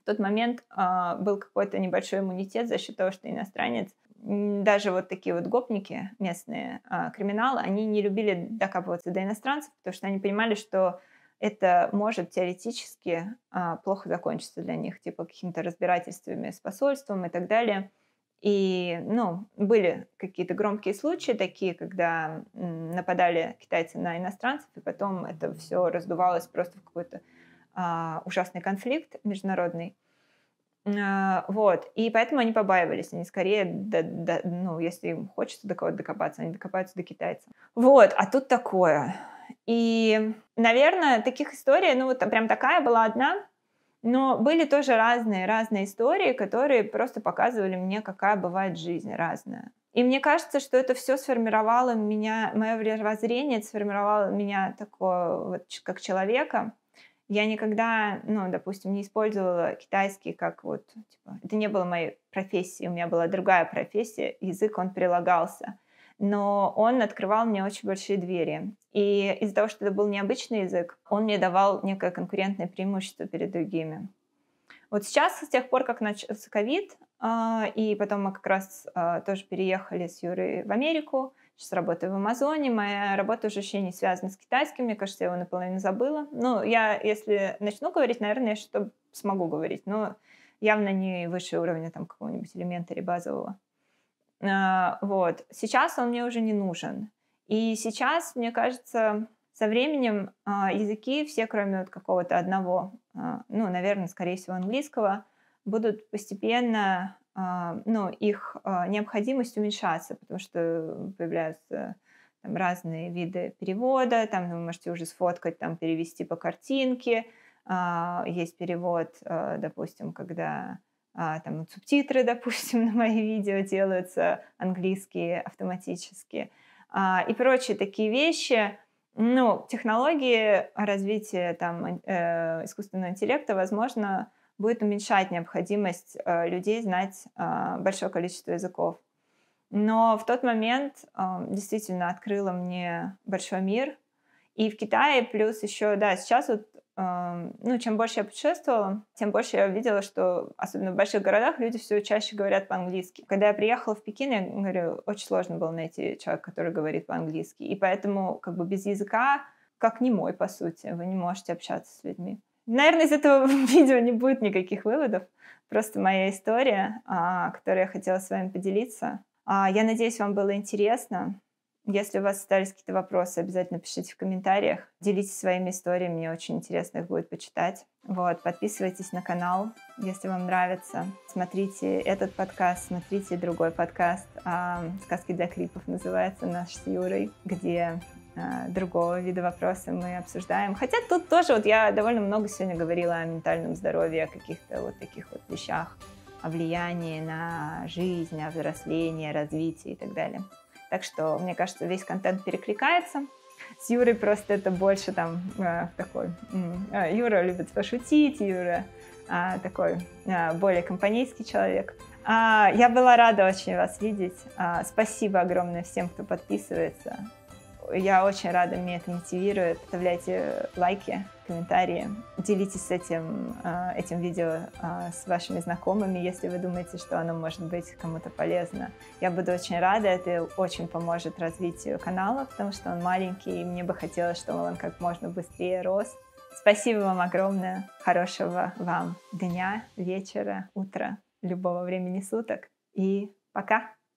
в тот момент э, был какой-то небольшой иммунитет за счет того, что иностранец, даже вот такие вот гопники, местные э, криминалы, они не любили докапываться до иностранцев, потому что они понимали, что это может теоретически а, плохо закончиться для них, типа какими-то разбирательствами с посольством и так далее. И, ну, были какие-то громкие случаи такие, когда нападали китайцы на иностранцев, и потом это все раздувалось просто в какой-то а, ужасный конфликт международный. А, вот, и поэтому они побаивались, они скорее, до, до, ну, если им хочется до кого-то докопаться, они докопаются до китайцев. Вот, а тут такое. И, наверное, таких историй, ну вот прям такая была одна, но были тоже разные, разные истории, которые просто показывали мне, какая бывает жизнь разная. И мне кажется, что это все сформировало меня, мое мировоззрение сформировало меня такого вот как человека. Я никогда, ну, допустим, не использовала китайский как вот, типа, это не было моей профессией, у меня была другая профессия, язык, он прилагался но он открывал мне очень большие двери. И из-за того, что это был необычный язык, он мне давал некое конкурентное преимущество перед другими. Вот сейчас, с тех пор, как начался ковид, а, и потом мы как раз а, тоже переехали с Юрой в Америку, сейчас работаю в Амазоне, моя работа уже вообще не связана с китайским, мне кажется, я его наполовину забыла. Ну, я, если начну говорить, наверное, я что смогу говорить, но явно не выше уровня там какого-нибудь элемента или базового. А, вот. Сейчас он мне уже не нужен. И сейчас, мне кажется, со временем а, языки все, кроме вот какого-то одного, а, ну, наверное, скорее всего, английского, будут постепенно, ну, их необходимость уменьшаться, потому что появляются там, разные виды перевода, там ну, вы можете уже сфоткать, там перевести по картинке, есть перевод, допустим, когда а, там вот субтитры, допустим, на мои видео делаются английские автоматически а, и прочие такие вещи. Ну, технологии развития там, э, искусственного интеллекта, возможно, будет уменьшать необходимость э, людей знать а, большое количество языков. Но в тот момент действительно открыло мне большой мир. И в Китае плюс еще, да, сейчас вот ну, чем больше я путешествовала, тем больше я видела, что, особенно в больших городах, люди все чаще говорят по-английски. Когда я приехала в Пекин, я говорю, очень сложно было найти человека, который говорит по-английски. И поэтому как бы без языка, как не мой, по сути, вы не можете общаться с людьми. Наверное, из этого видео не будет никаких выводов. Просто моя история, а, которую я хотела с вами поделиться. А, я надеюсь, вам было интересно. Если у вас остались какие-то вопросы, обязательно пишите в комментариях. Делитесь своими историями, мне очень интересно их будет почитать. Вот, подписывайтесь на канал, если вам нравится. Смотрите этот подкаст, смотрите другой подкаст. А, «Сказки для клипов" называется наш с Юрой, где а, другого вида вопросы мы обсуждаем. Хотя тут тоже вот я довольно много сегодня говорила о ментальном здоровье, о каких-то вот таких вот вещах, о влиянии на жизнь, о взрослении, развитии и так далее. Так что, мне кажется, весь контент перекликается. С Юрой просто это больше там э, такой... Э, Юра любит пошутить, Юра э, такой э, более компанейский человек. А, я была рада очень вас видеть. А, спасибо огромное всем, кто подписывается. Я очень рада, меня это мотивирует. Оставляйте лайки, комментарии, делитесь этим, а, этим видео а, с вашими знакомыми, если вы думаете, что оно может быть кому-то полезно. Я буду очень рада, это очень поможет развитию канала, потому что он маленький, и мне бы хотелось, чтобы он как можно быстрее рос. Спасибо вам огромное, хорошего вам дня, вечера, утра, любого времени суток и пока!